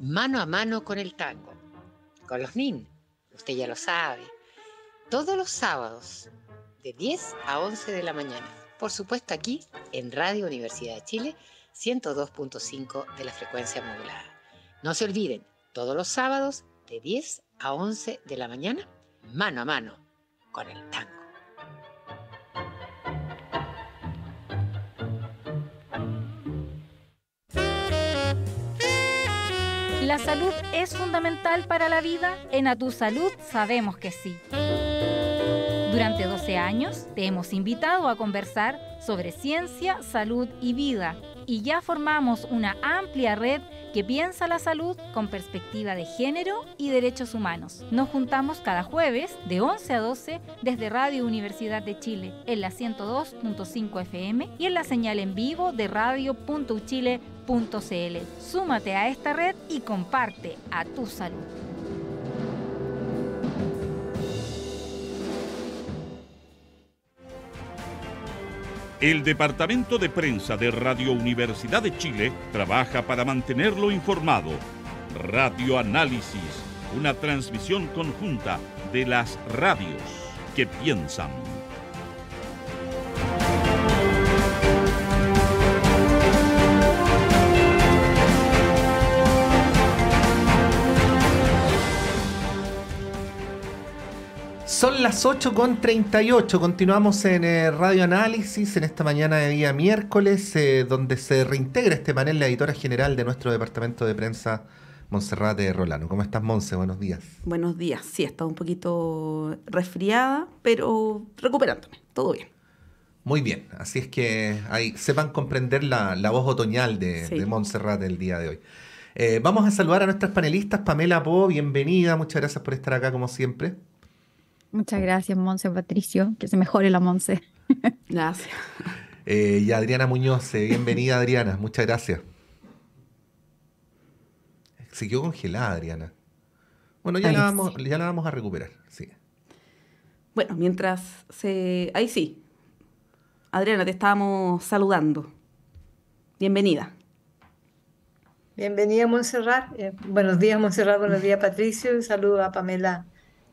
mano a mano con el tango, con los NIN, usted ya lo sabe, todos los sábados de 10 a 11 de la mañana, por supuesto aquí en Radio Universidad de Chile, 102.5 de la frecuencia modulada. No se olviden, todos los sábados de 10 a 11 de la mañana, mano a mano con el tango. ¿La salud es fundamental para la vida? En A Tu Salud sabemos que sí. Durante 12 años te hemos invitado a conversar sobre ciencia, salud y vida y ya formamos una amplia red que piensa la salud con perspectiva de género y derechos humanos. Nos juntamos cada jueves de 11 a 12 desde Radio Universidad de Chile en la 102.5 FM y en la señal en vivo de radio.uchile.cl. Súmate a esta red y comparte a tu salud. El Departamento de Prensa de Radio Universidad de Chile trabaja para mantenerlo informado. Radio Análisis, una transmisión conjunta de las radios que piensan. Son las 8 con 38. Continuamos en eh, Radio Análisis en esta mañana de día miércoles, eh, donde se reintegra este panel la editora general de nuestro departamento de prensa, Monserrate de Rolano. ¿Cómo estás, Monse? Buenos días. Buenos días. Sí, he estado un poquito resfriada, pero recuperándome. Todo bien. Muy bien. Así es que ahí sepan comprender la, voz otoñal de, Montserrat el día de hoy. Eh, vamos a saludar a nuestras panelistas. Pamela Po, bienvenida. Muchas gracias por estar acá, como siempre. Muchas gracias, Monse Patricio. Que se mejore la Monse. Gracias. Eh, y Adriana Muñoz, eh, bienvenida Adriana, muchas gracias. Se quedó congelada Adriana. Bueno, ya, la vamos, ya vamos a recuperar, sí. Bueno, mientras se... Ahí sí. Adriana, te estábamos saludando. Bienvenida. Bienvenida, Monserrat. Eh, buenos días, Montserrat. Buenos días, Patricio. Y saludo a Pamela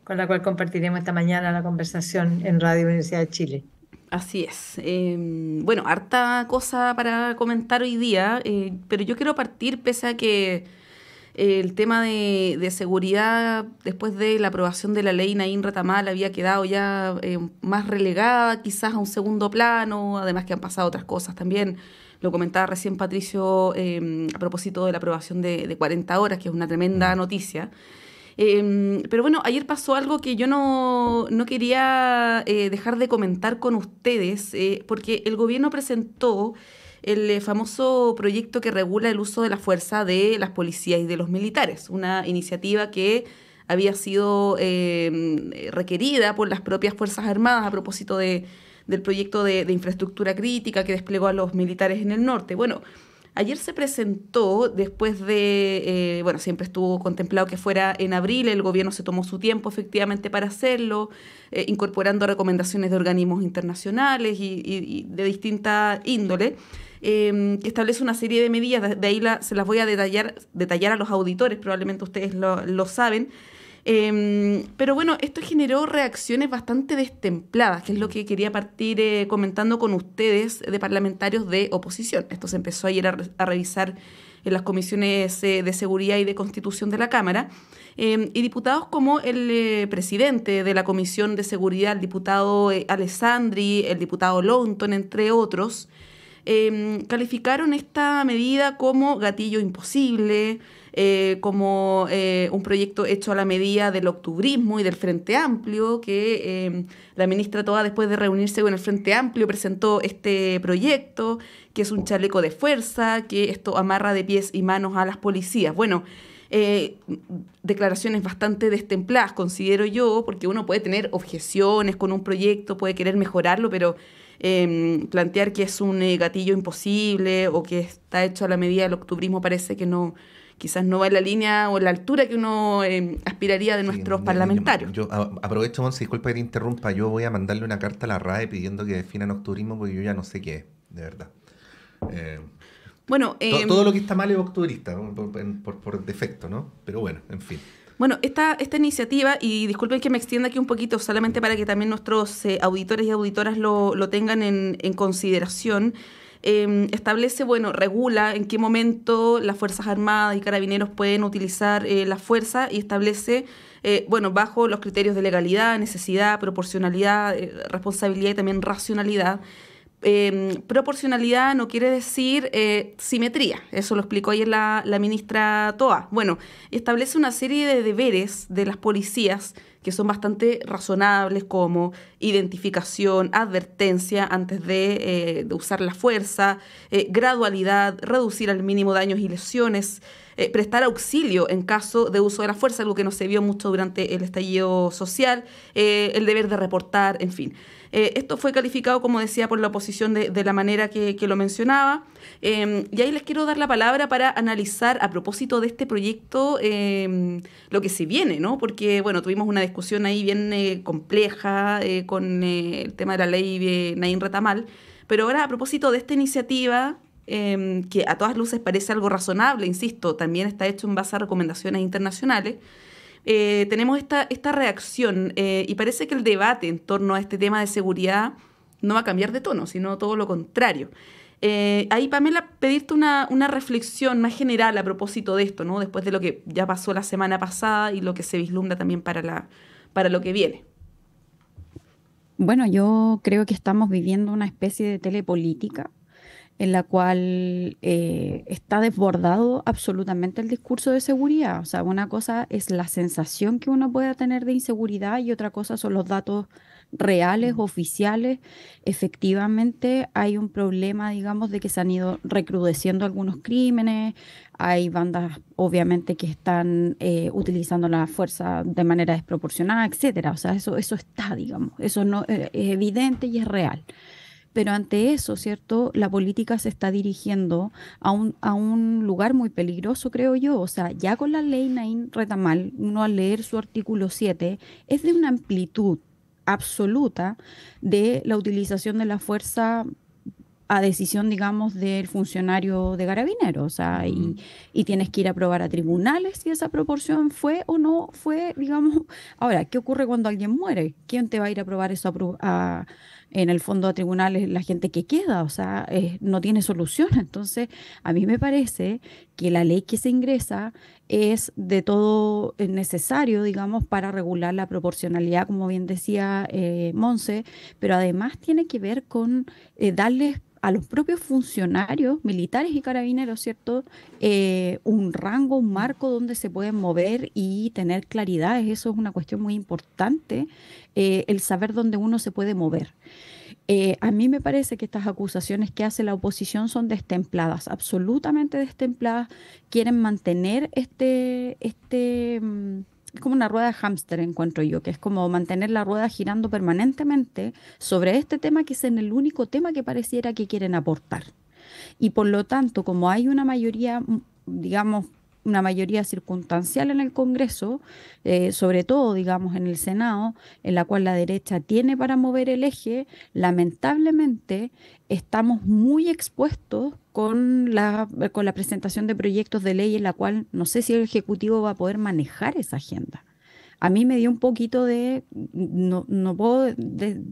con la cual compartiremos esta mañana la conversación en Radio Universidad de Chile. Así es. Em, bueno, harta cosa para comentar hoy día, eh, pero yo quiero partir, pese a que eh, el tema de, seguridad, después de la aprobación de la ley Naín Ratamal, había quedado ya eh, más relegada, quizás a un segundo plano, además que han pasado otras cosas también. Lo comentaba recién Patricio em, a propósito de la aprobación de, de 40 horas, que es una tremenda mm. noticia. Em, pero bueno, ayer pasó algo que yo no, quería eh, dejar de comentar con ustedes, eh, porque el gobierno presentó el eh, famoso proyecto que regula el uso de la fuerza de las policías y de los militares, una iniciativa que había sido em, requerida por las propias Fuerzas Armadas a propósito de, del proyecto de, de infraestructura crítica que desplegó a los militares en el norte. Bueno, Ayer se presentó después de, eh, bueno, siempre estuvo contemplado que fuera en abril, el gobierno se tomó su tiempo efectivamente para hacerlo, eh, incorporando recomendaciones de organismos internacionales y, de distinta índole. Em, que establece una serie de medidas, de ahí se las voy a detallar, detallar a los auditores, probablemente ustedes lo saben, Em, pero bueno, esto generó reacciones bastante destempladas, que es lo que quería partir eh, comentando con ustedes de parlamentarios de oposición. Esto se empezó ayer a, a revisar en las comisiones eh, de seguridad y de constitución de la Cámara, em, y diputados como el eh, presidente de la Comisión de Seguridad, el diputado Alessandri, el diputado Longton, entre otros, em, calificaron esta medida como gatillo imposible, eh, como eh, un proyecto hecho a la medida del octubrismo y del Frente Amplio, que em, la ministra Toda, después de reunirse con el Frente Amplio, presentó este proyecto, que es un chaleco de fuerza, que esto amarra de pies y manos a las policías. Bueno, eh, declaraciones bastante destempladas, considero yo, porque uno puede tener objeciones con un proyecto, puede querer mejorarlo, pero em, plantear que es un gatillo imposible o que está hecho a la medida del octubrismo parece que no, quizás no va en la línea o la altura que uno eh, aspiraría de nuestros parlamentarios. Yo, ah, aprovecho, Monse, disculpa que te interrumpa, yo voy a mandarle una carta a la RAE pidiendo que definan octubrismo porque yo ya no sé qué es, de verdad. Eh, bueno, em, todo, lo que está mal es octubrista, por, defecto, ¿no? Pero bueno, en fin. Bueno, esta, esta iniciativa, y disculpen que me extienda aquí un poquito, solamente para que también nuestros eh, auditores y auditoras lo, tengan en, en, consideración, Em, establece, bueno, regula en qué momento las Fuerzas Armadas y Carabineros pueden utilizar eh, la fuerza y establece, eh, bueno, bajo los criterios de legalidad, necesidad, proporcionalidad, eh, responsabilidad y también racionalidad. Em, proporcionalidad no quiere decir simetría, eso lo explicó ayer la, la ministra Toa. Bueno, establece una serie de deberes de las policías que son bastante razonables como identificación, advertencia antes de, eh, usar la fuerza, eh, gradualidad, reducir al mínimo daños y lesiones, eh, prestar auxilio en caso de uso de la fuerza, algo que no se vio mucho durante el estallido social, el deber de reportar, en fin. Eh, esto fue calificado, como decía, por la oposición de, la manera que, lo mencionaba. Em, y ahí les quiero dar la palabra para analizar a propósito de este proyecto em, lo que se viene, ¿no? Porque, bueno, tuvimos una discusión ahí bien eh, compleja eh, con el tema de la ley de Nain Retamal Pero ahora, a propósito de esta iniciativa, em, que a todas luces parece algo razonable, insisto, también está hecho en base a recomendaciones internacionales, eh, tenemos esta, reacción eh, y parece que el debate en torno a este tema de seguridad no va a cambiar de tono, sino todo lo contrario. Eh, ahí, Pamela, pedirte una, reflexión más general a propósito de esto, ¿no? después de lo que ya pasó la semana pasada y lo que se vislumbra también para lo que viene. Bueno, yo creo que estamos viviendo una especie de telepolítica en la cual eh, está desbordado absolutamente el discurso de seguridad. O sea, una cosa es la sensación que uno pueda tener de inseguridad y otra cosa son los datos reales, mm. oficiales. Efectivamente, hay un problema, digamos, de que se han ido recrudeciendo algunos crímenes, hay bandas, obviamente, que están eh, utilizando la fuerza de manera desproporcionada, etcétera. O sea, eso, eso está, digamos, eso no, eh, es evidente y es real pero ante eso, ¿cierto? La política se está dirigiendo a un, a un lugar muy peligroso, creo yo. O sea, ya con la ley Nain Retamal, uno al leer su artículo 7, es de una amplitud absoluta de la utilización de la fuerza a decisión, digamos, del funcionario de garabinero. O sea, y, tienes que ir a probar a tribunales si esa proporción fue o no fue, digamos. Ahora, ¿qué ocurre cuando alguien muere? ¿Quién te va a ir a probar eso a, en el fondo a tribunales la gente que queda, o sea, eh, no tiene solución. Entonces, a mí me parece que la ley que se ingresa es de todo eh, necesario, digamos, para regular la proporcionalidad, como bien decía eh, Monse, pero además tiene que ver con eh, darles a los propios funcionarios militares y carabineros, ¿cierto? un rango, un marco donde se pueden mover y tener claridad. Eso es una cuestión muy importante eh, el saber dónde uno se puede mover. Eh, a mí me parece que estas acusaciones que hace la oposición son destempladas, absolutamente destempladas. Quieren mantener este, este, mm, como una rueda de hámster, encuentro yo, que es como mantener la rueda girando permanentemente sobre este tema que es el único tema que pareciera que quieren aportar. Y por lo tanto, como hay una mayoría mm, digamos, una mayoría circunstancial en el Congreso, eh, sobre todo, digamos, en el Senado, en la cual la derecha tiene para mover el eje, lamentablemente estamos muy expuestos con la, con la presentación de proyectos de ley en la cual no sé si el Ejecutivo va a poder manejar esa agenda a mí me dio un poquito de, no, no puedo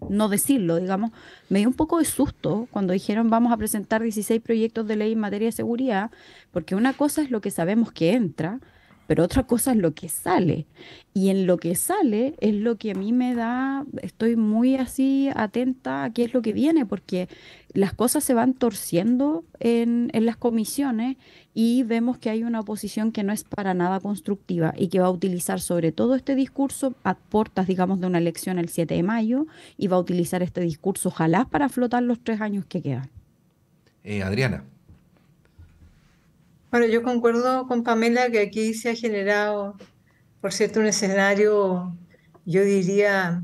no decirlo, digamos, me dio un poco de susto cuando dijeron vamos a presentar 16 proyectos de ley en materia de seguridad, porque una cosa es lo que sabemos que entra, pero otra cosa es lo que sale. Y en lo que sale es lo que a mí me da, estoy muy así atenta a qué es lo que viene, porque las cosas se van torciendo en, en las comisiones y vemos que hay una oposición que no es para nada constructiva y que va a utilizar sobre todo este discurso a portas, digamos, de una elección el 7 de mayo y va a utilizar este discurso ojalá para flotar los tres años que quedan. Eh, Adriana. Bueno, yo concuerdo con Pamela que aquí se ha generado, por cierto, un escenario, yo diría,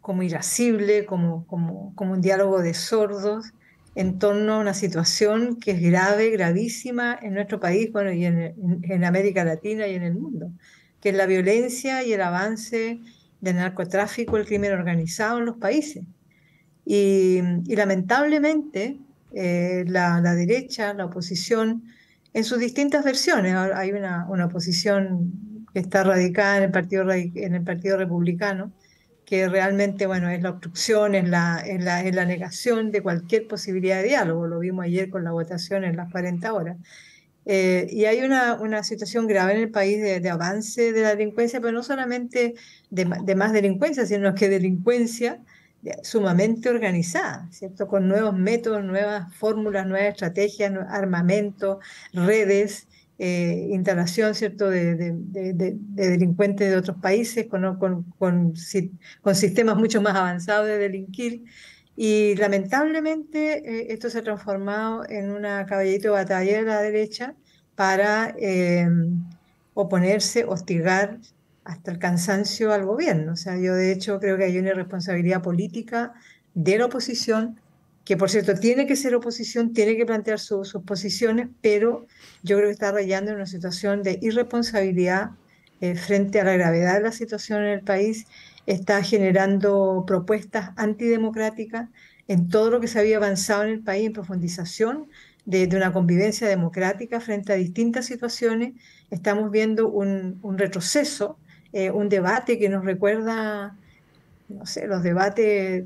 como irascible, como, como, como un diálogo de sordos, en torno a una situación que es grave, gravísima en nuestro país, bueno, y en, América Latina y en el mundo, que es la violencia y el avance del narcotráfico, el crimen organizado en los países. Y, lamentablemente eh, la, derecha, la oposición, en sus distintas versiones, hay una, una oposición que está radicada en el Partido, en el partido Republicano, que realmente, bueno, es la obstrucción, es la, negación de cualquier posibilidad de diálogo. Lo vimos ayer con la votación en las 40 horas. Eh, y hay una, situación grave en el país de, avance de la delincuencia, pero no solamente de, más delincuencia, sino que delincuencia eh, sumamente organizada, ¿cierto? Con nuevos métodos, nuevas fórmulas, nuevas estrategias, armamento, redes, eh, instalación ¿cierto? De, delincuentes de otros países, con, con, sistemas mucho más avanzados de delinquir. Y lamentablemente eh, esto se ha transformado en una caballito de batalla de la derecha para eh, oponerse, hostigar hasta el cansancio al gobierno. O sea, yo de hecho creo que hay una responsabilidad política de la oposición que por cierto tiene que ser oposición, tiene que plantear sus posiciones, pero yo creo que está rayando en una situación de irresponsabilidad eh, frente a la gravedad de la situación en el país, está generando propuestas antidemocráticas en todo lo que se había avanzado en el país, en profundización de, una convivencia democrática frente a distintas situaciones. Estamos viendo un, retroceso, eh, un debate que nos recuerda no sé, los debates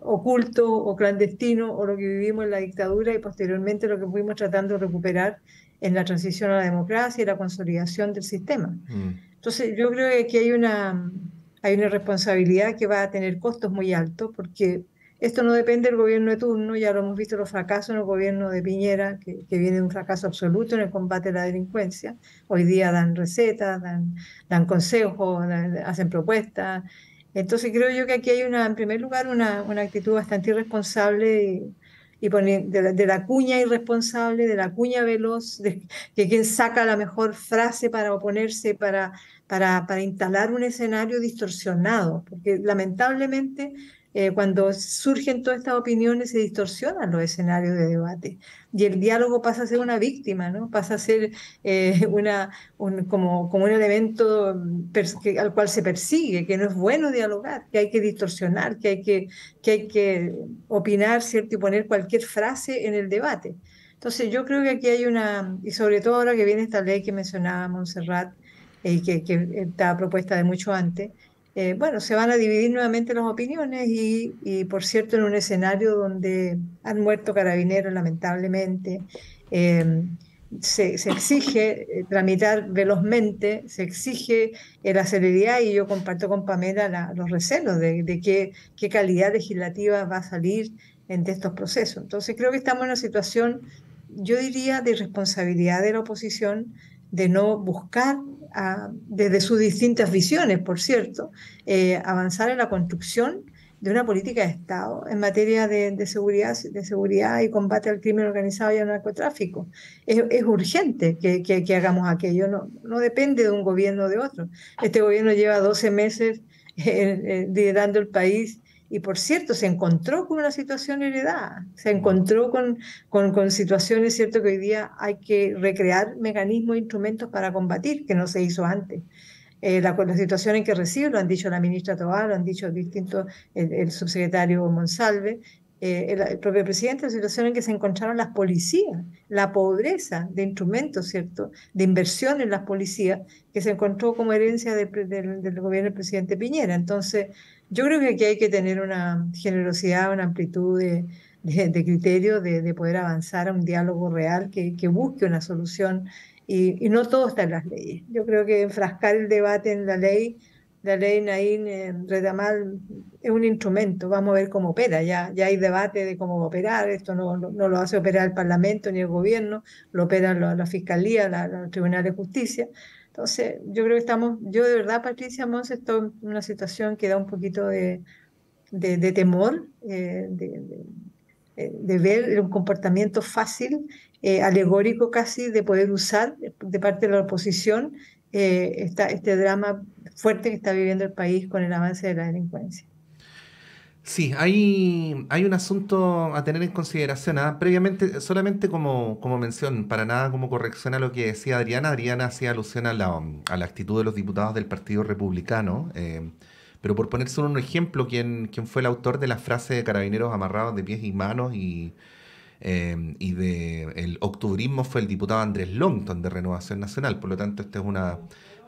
ocultos o clandestinos o lo que vivimos en la dictadura y posteriormente lo que fuimos tratando de recuperar en la transición a la democracia y la consolidación del sistema. Mm. Entonces yo creo que aquí hay una, hay una responsabilidad que va a tener costos muy altos porque esto no depende del gobierno de turno, ya lo hemos visto los fracasos en el gobierno de Piñera, que, viene un fracaso absoluto en el combate a la delincuencia. Hoy día dan recetas, dan, dan consejos, hacen propuestas, entonces creo yo que aquí hay una, en primer lugar, una, actitud bastante irresponsable y, de, la, cuña irresponsable, de la cuña veloz, de que quien saca la mejor frase para oponerse, para, para instalar un escenario distorsionado, porque lamentablemente eh, cuando surgen todas estas opiniones se distorsionan los escenarios de debate y el diálogo pasa a ser una víctima, ¿no? pasa a ser eh, una, como, como un elemento mm, al cual se persigue, que no es bueno dialogar, que hay que distorsionar, que hay que, que, hay que opinar ¿cierto? y poner cualquier frase en el debate. Entonces yo creo que aquí hay una, y sobre todo ahora que viene esta ley que mencionaba Montserrat, y eh, que, que propuesta de mucho antes, eh, bueno, se van a dividir nuevamente las opiniones y, por cierto, en un escenario donde han muerto carabineros, lamentablemente. Eh, se, exige eh, tramitar velozmente, se exige la celeridad y yo comparto con Pamela los recelos de, de qué, calidad legislativa va a salir entre estos procesos. Entonces creo que estamos en una situación, yo diría, de responsabilidad de la oposición, de no buscar desde sus distintas visiones, por cierto, eh, avanzar en la construcción de una política de Estado en materia de, seguridad, de seguridad y combate al crimen organizado y al narcotráfico. Es, urgente que, hagamos aquello, no, no depende de un gobierno o de otro. Este gobierno lleva 12 meses eh, eh, liderando el país y por cierto, se encontró con una situación heredada, se mm. encontró con, con, situaciones, cierto, que hoy día hay que recrear mecanismos e instrumentos para combatir, que no se hizo antes. Eh, la, situación en que recibe, lo han dicho la ministra Toá, lo han dicho distintos, el, subsecretario Monsalve, eh, el, propio presidente, la situación en que se encontraron las policías, la pobreza de instrumentos, ¿cierto?, de inversión en las policías, que se encontró como herencia del, del gobierno del presidente Piñera. Entonces, yo creo que aquí hay que tener una generosidad, una amplitud de, criterios de poder avanzar a un diálogo real que, busque una solución y, no todo está en las leyes. Yo creo que enfrascar el debate en la ley, la ley Naín eh, Retamal es un instrumento, vamos a ver cómo opera, ya, ya hay debate de cómo operar, esto no, lo hace operar el Parlamento ni el gobierno, lo opera la, Fiscalía, la, los tribunales de justicia, entonces, yo creo que estamos, yo de verdad, Patricia Mons, estoy en una situación que da un poquito de, temor, eh, eh, de, ver un comportamiento fácil, eh, alegórico casi, de poder usar de parte de la oposición eh, este drama fuerte que está viviendo el país con el avance de la delincuencia. Sí, hay, hay un asunto a tener en consideración. ¿ah? Previamente, solamente como, mención, para nada como corrección a lo que decía Adriana, Adriana hacía alusión a la, actitud de los diputados del Partido Republicano. Eh, pero por ponerse solo un ejemplo, quien, fue el autor de la frase de carabineros amarrados de pies y manos y, eh, y de el octubrismo fue el diputado Andrés Longton de Renovación Nacional. Por lo tanto, esta es una,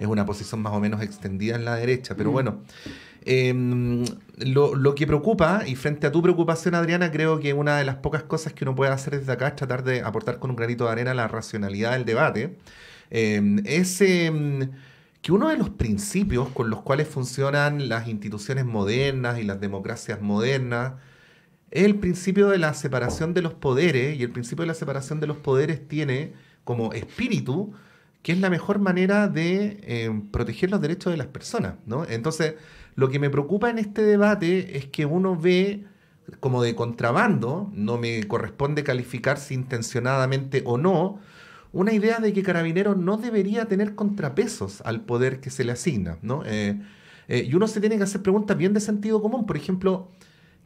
es una posición más o menos extendida en la derecha. Pero mm. bueno, Em, lo, que preocupa, y frente a tu preocupación, Adriana, creo que una de las pocas cosas que uno puede hacer desde acá es tratar de aportar con un granito de arena la racionalidad del debate. Em, es em, que uno de los principios con los cuales funcionan las instituciones modernas y las democracias modernas es el principio de la separación de los poderes, y el principio de la separación de los poderes tiene como espíritu que es la mejor manera de proteger los derechos de las personas. ¿no? Entonces, lo que me preocupa en este debate es que uno ve como de contrabando, no me corresponde calificar si intencionadamente o no, una idea de que Carabineros no debería tener contrapesos al poder que se le asigna. ¿no? Eh, eh, y uno se tiene que hacer preguntas bien de sentido común. Por ejemplo,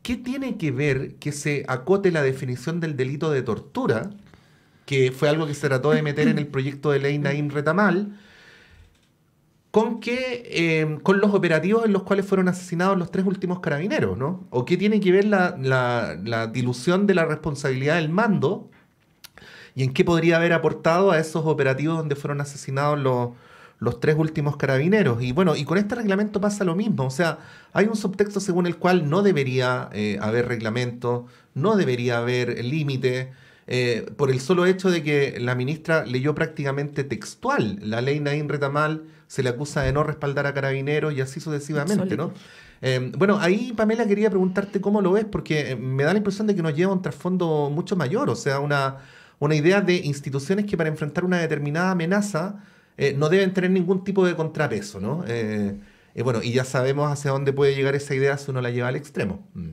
¿qué tiene que ver que se acote la definición del delito de tortura, que fue algo que se trató de meter en el proyecto de ley Naim Retamal? con qué, em, con los operativos en los cuales fueron asesinados los tres últimos carabineros, ¿no? ¿O qué tiene que ver la, dilución de la responsabilidad del mando y en qué podría haber aportado a esos operativos donde fueron asesinados los, tres últimos carabineros. Y bueno, y con este reglamento pasa lo mismo. O sea, hay un subtexto según el cual no debería eh, haber reglamento, no debería haber límite, eh, por el solo hecho de que la ministra leyó prácticamente textual la ley Naín Retamal se le acusa de no respaldar a carabineros y así sucesivamente, ¿no? Em, bueno, ahí Pamela quería preguntarte cómo lo ves, porque eh, me da la impresión de que nos lleva un trasfondo mucho mayor, o sea, una, una idea de instituciones que para enfrentar una determinada amenaza eh, no deben tener ningún tipo de contrapeso, ¿no? Eh, bueno, y ya sabemos hacia dónde puede llegar esa idea si uno la lleva al extremo. Mm.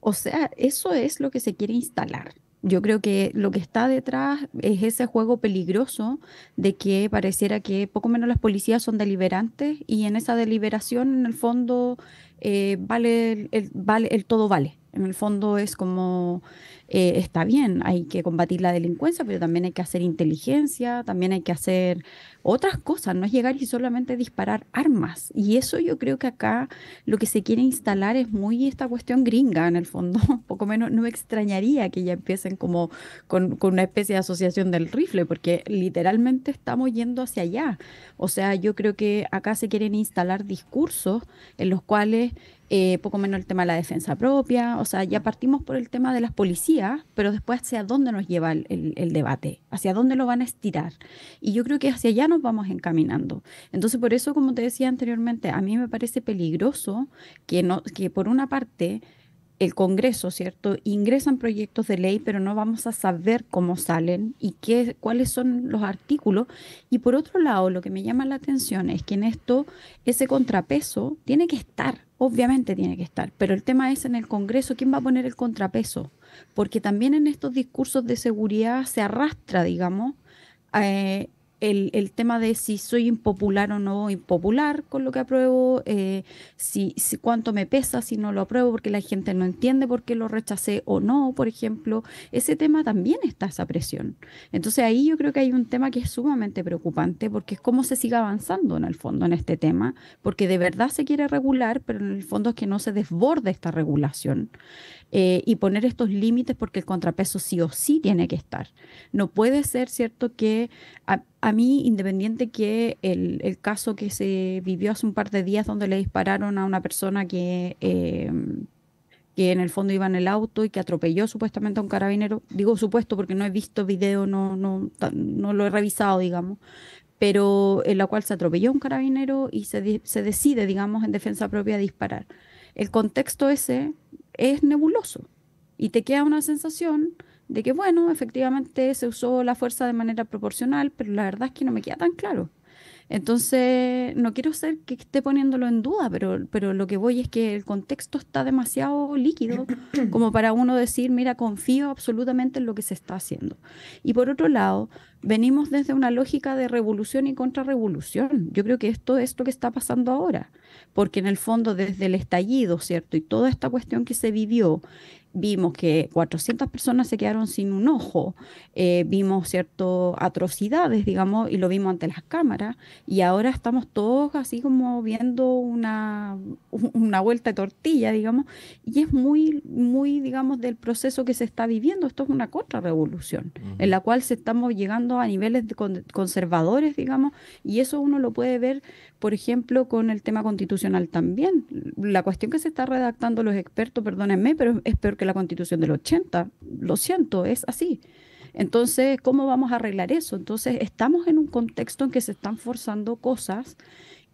O sea, eso es lo que se quiere instalar. Yo creo que lo que está detrás es ese juego peligroso de que pareciera que poco menos las policías son deliberantes y en esa deliberación en el fondo eh, vale, el, vale el todo vale. En el fondo es como eh, está bien, hay que combatir la delincuencia, pero también hay que hacer inteligencia, también hay que hacer otras cosas, no es llegar y solamente disparar armas. Y eso yo creo que acá lo que se quiere instalar es muy esta cuestión gringa, en el fondo, poco menos, no extrañaría que ya empiecen como con, con una especie de asociación del rifle, porque literalmente estamos yendo hacia allá. O sea, yo creo que acá se quieren instalar discursos en los cuales eh, poco menos el tema de la defensa propia, o sea, ya partimos por el tema de las policías, pero después hacia dónde nos lleva el, debate, hacia dónde lo van a estirar. Y yo creo que hacia allá nos vamos encaminando. Entonces, por eso, como te decía anteriormente, a mí me parece peligroso que, no, que por una parte el Congreso, ¿cierto? Ingresan proyectos de ley, pero no vamos a saber cómo salen y qué, cuáles son los artículos. Y por otro lado, lo que me llama la atención es que en esto ese contrapeso tiene que estar, obviamente tiene que estar, pero el tema es en el Congreso, ¿quién va a poner el contrapeso? Porque también en estos discursos de seguridad se arrastra, digamos, eh, el, el, tema de si soy impopular o no impopular con lo que apruebo, eh, si, cuánto me pesa si no lo apruebo, porque la gente no entiende por qué lo rechacé o no, por ejemplo, ese tema también está esa presión. Entonces ahí yo creo que hay un tema que es sumamente preocupante porque es cómo se sigue avanzando en el fondo en este tema, porque de verdad se quiere regular, pero en el fondo es que no se desborde esta regulación. Eh, y poner estos límites porque el contrapeso sí o sí tiene que estar. No puede ser, ¿cierto?, que a, mí, independiente que el, caso que se vivió hace un par de días donde le dispararon a una persona que... Eh, que en el fondo iba en el auto y que atropelló supuestamente a un carabinero. Digo supuesto porque no he visto video, no, no, no lo he revisado, digamos, pero en la cual se atropelló un carabinero y se, se decide, digamos, en defensa propia disparar. El contexto ese es nebuloso y te queda una sensación de que, bueno, efectivamente se usó la fuerza de manera proporcional, pero la verdad es que no me queda tan claro. Entonces, no quiero ser que esté poniéndolo en duda, pero, pero lo que voy es que el contexto está demasiado líquido como para uno decir, mira, confío absolutamente en lo que se está haciendo. Y por otro lado, venimos desde una lógica de revolución y contrarrevolución. Yo creo que esto es lo que está pasando ahora, porque en el fondo desde el estallido, ¿cierto? Y toda esta cuestión que se vivió vimos que 400 personas se quedaron sin un ojo, eh, vimos ciertas atrocidades, digamos, y lo vimos ante las cámaras, y ahora estamos todos así como viendo una, una vuelta de tortilla, digamos, y es muy, muy, digamos, del proceso que se está viviendo, esto es una contrarrevolución, en la cual se estamos llegando a niveles conservadores, digamos, y eso uno lo puede ver, por ejemplo, con el tema constitucional también, la cuestión que se está redactando los expertos, perdónenme, pero es peor que la constitución del 80, lo siento, es así. Entonces, ¿cómo vamos a arreglar eso? Entonces, estamos en un contexto en que se están forzando cosas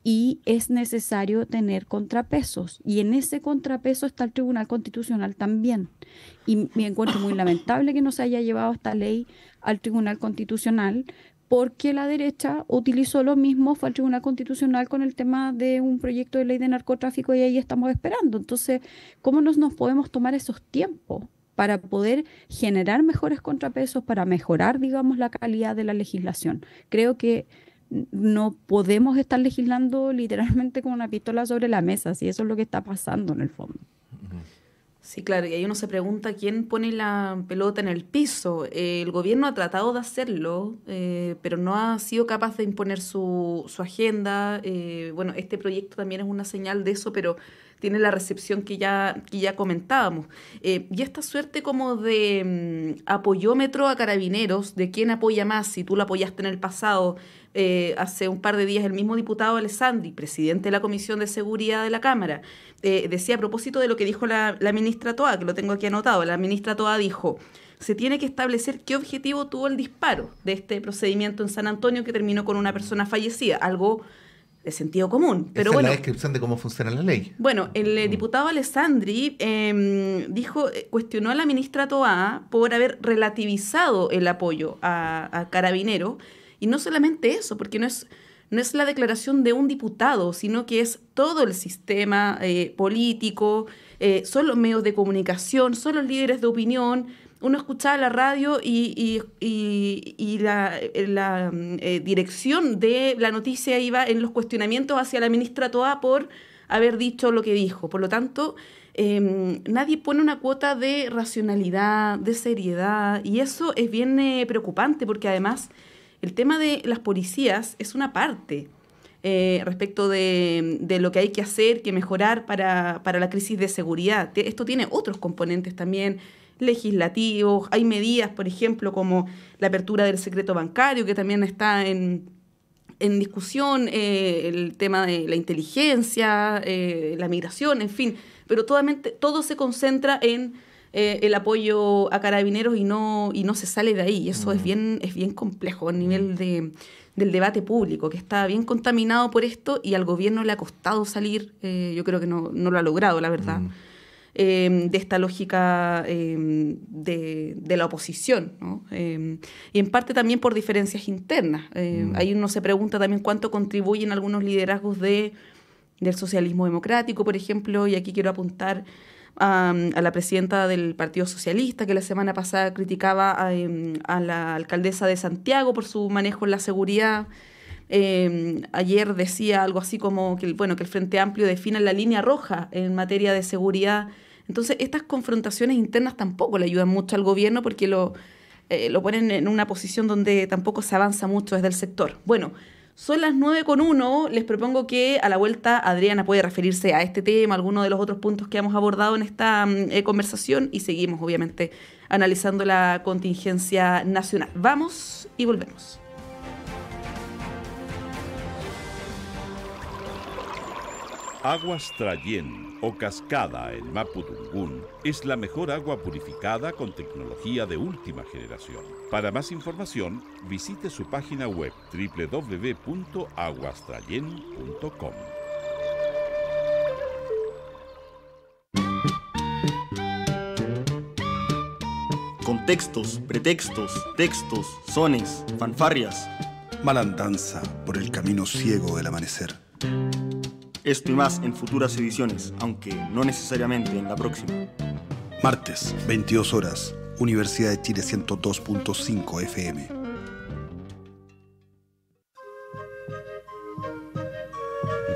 y es necesario tener contrapesos. Y en ese contrapeso está el Tribunal Constitucional también. Y me encuentro muy lamentable que no se haya llevado esta ley al Tribunal Constitucional porque la derecha utilizó lo mismo, fue al Tribunal Constitucional con el tema de un proyecto de ley de narcotráfico y ahí estamos esperando. Entonces, ¿cómo nos, nos podemos tomar esos tiempos para poder generar mejores contrapesos, para mejorar, digamos, la calidad de la legislación? Creo que no podemos estar legislando literalmente con una pistola sobre la mesa, si eso es lo que está pasando en el fondo. Sí, claro, y ahí uno se pregunta quién pone la pelota en el piso. el gobierno ha tratado de hacerlo, eh, pero no ha sido capaz de imponer su, su agenda. Eh, bueno, este proyecto también es una señal de eso, pero tiene la recepción que ya, que ya comentábamos. Eh, y esta suerte como de apoyó mm, apoyómetro a carabineros, de quién apoya más, si tú lo apoyaste en el pasado, eh, hace un par de días el mismo diputado Alessandri, presidente de la Comisión de Seguridad de la Cámara, eh, decía a propósito de lo que dijo la, ministra Toa, que lo tengo aquí anotado, la ministra Toa dijo, se tiene que establecer qué objetivo tuvo el disparo de este procedimiento en San Antonio que terminó con una persona fallecida, algo de sentido común. Pero Esa es la descripción de cómo funciona la ley. Bueno, el eh, mm. diputado Alessandri em, dijo, cuestionó a la ministra Toa por haber relativizado el apoyo a, Carabinero. Carabineros y no solamente eso, porque no es, no es la declaración de un diputado, sino que es todo el sistema eh, político, eh, son los medios de comunicación, son los líderes de opinión. Uno escuchaba la radio y, la, eh, mm, dirección de la noticia iba en los cuestionamientos hacia la ministra Toa por haber dicho lo que dijo. Por lo tanto, em, nadie pone una cuota de racionalidad, de seriedad, y eso es bien preocupante porque además el tema de las policías es una parte eh, respecto de, lo que hay que hacer, que mejorar para, la crisis de seguridad. Esto tiene otros componentes también legislativos. Hay medidas, por ejemplo, como la apertura del secreto bancario, que también está en, discusión eh, el tema de la inteligencia, eh, la migración, en fin, pero totalmente todo se concentra en eh, el apoyo a carabineros y no, y no se sale de ahí. Eso es, mm. bien, es bien complejo a nivel mm. del debate público, que está bien contaminado por esto y al gobierno le ha costado salir, eh, yo creo que no, lo ha logrado, la verdad. Mm. Em, de esta lógica em, de, la oposición. Em, y en parte también por diferencias internas. Ahí uno se pregunta también cuánto contribuyen algunos liderazgos de, del socialismo democrático, por ejemplo, y aquí quiero apuntar a la presidenta del Partido Socialista, que la semana pasada criticaba a, em, la alcaldesa de Santiago por su manejo en la seguridad. Em, ayer decía algo así como que, bueno, que el Frente Amplio defina la línea roja en materia de seguridad. Entonces, estas confrontaciones internas tampoco le ayudan mucho al gobierno porque lo, eh, lo ponen en una posición donde tampoco se avanza mucho desde el sector. Bueno, son las con uno, Les propongo que a la vuelta Adriana puede referirse a este tema, a alguno de los otros puntos que hemos abordado en esta mm, eh, conversación y seguimos, obviamente, analizando la contingencia nacional. Vamos y volvemos. Aguas trayen o Cascada en Mapudungún es la mejor agua purificada con tecnología de última generación. Para más información, visite su página web www.aguastrayen.com. Contextos, pretextos, textos, sones, fanfarrias. Malandanza por el camino ciego del amanecer. Esto y más en futuras ediciones, aunque no necesariamente en la próxima. Martes, 22 horas, Universidad de Chile 102.5 FM.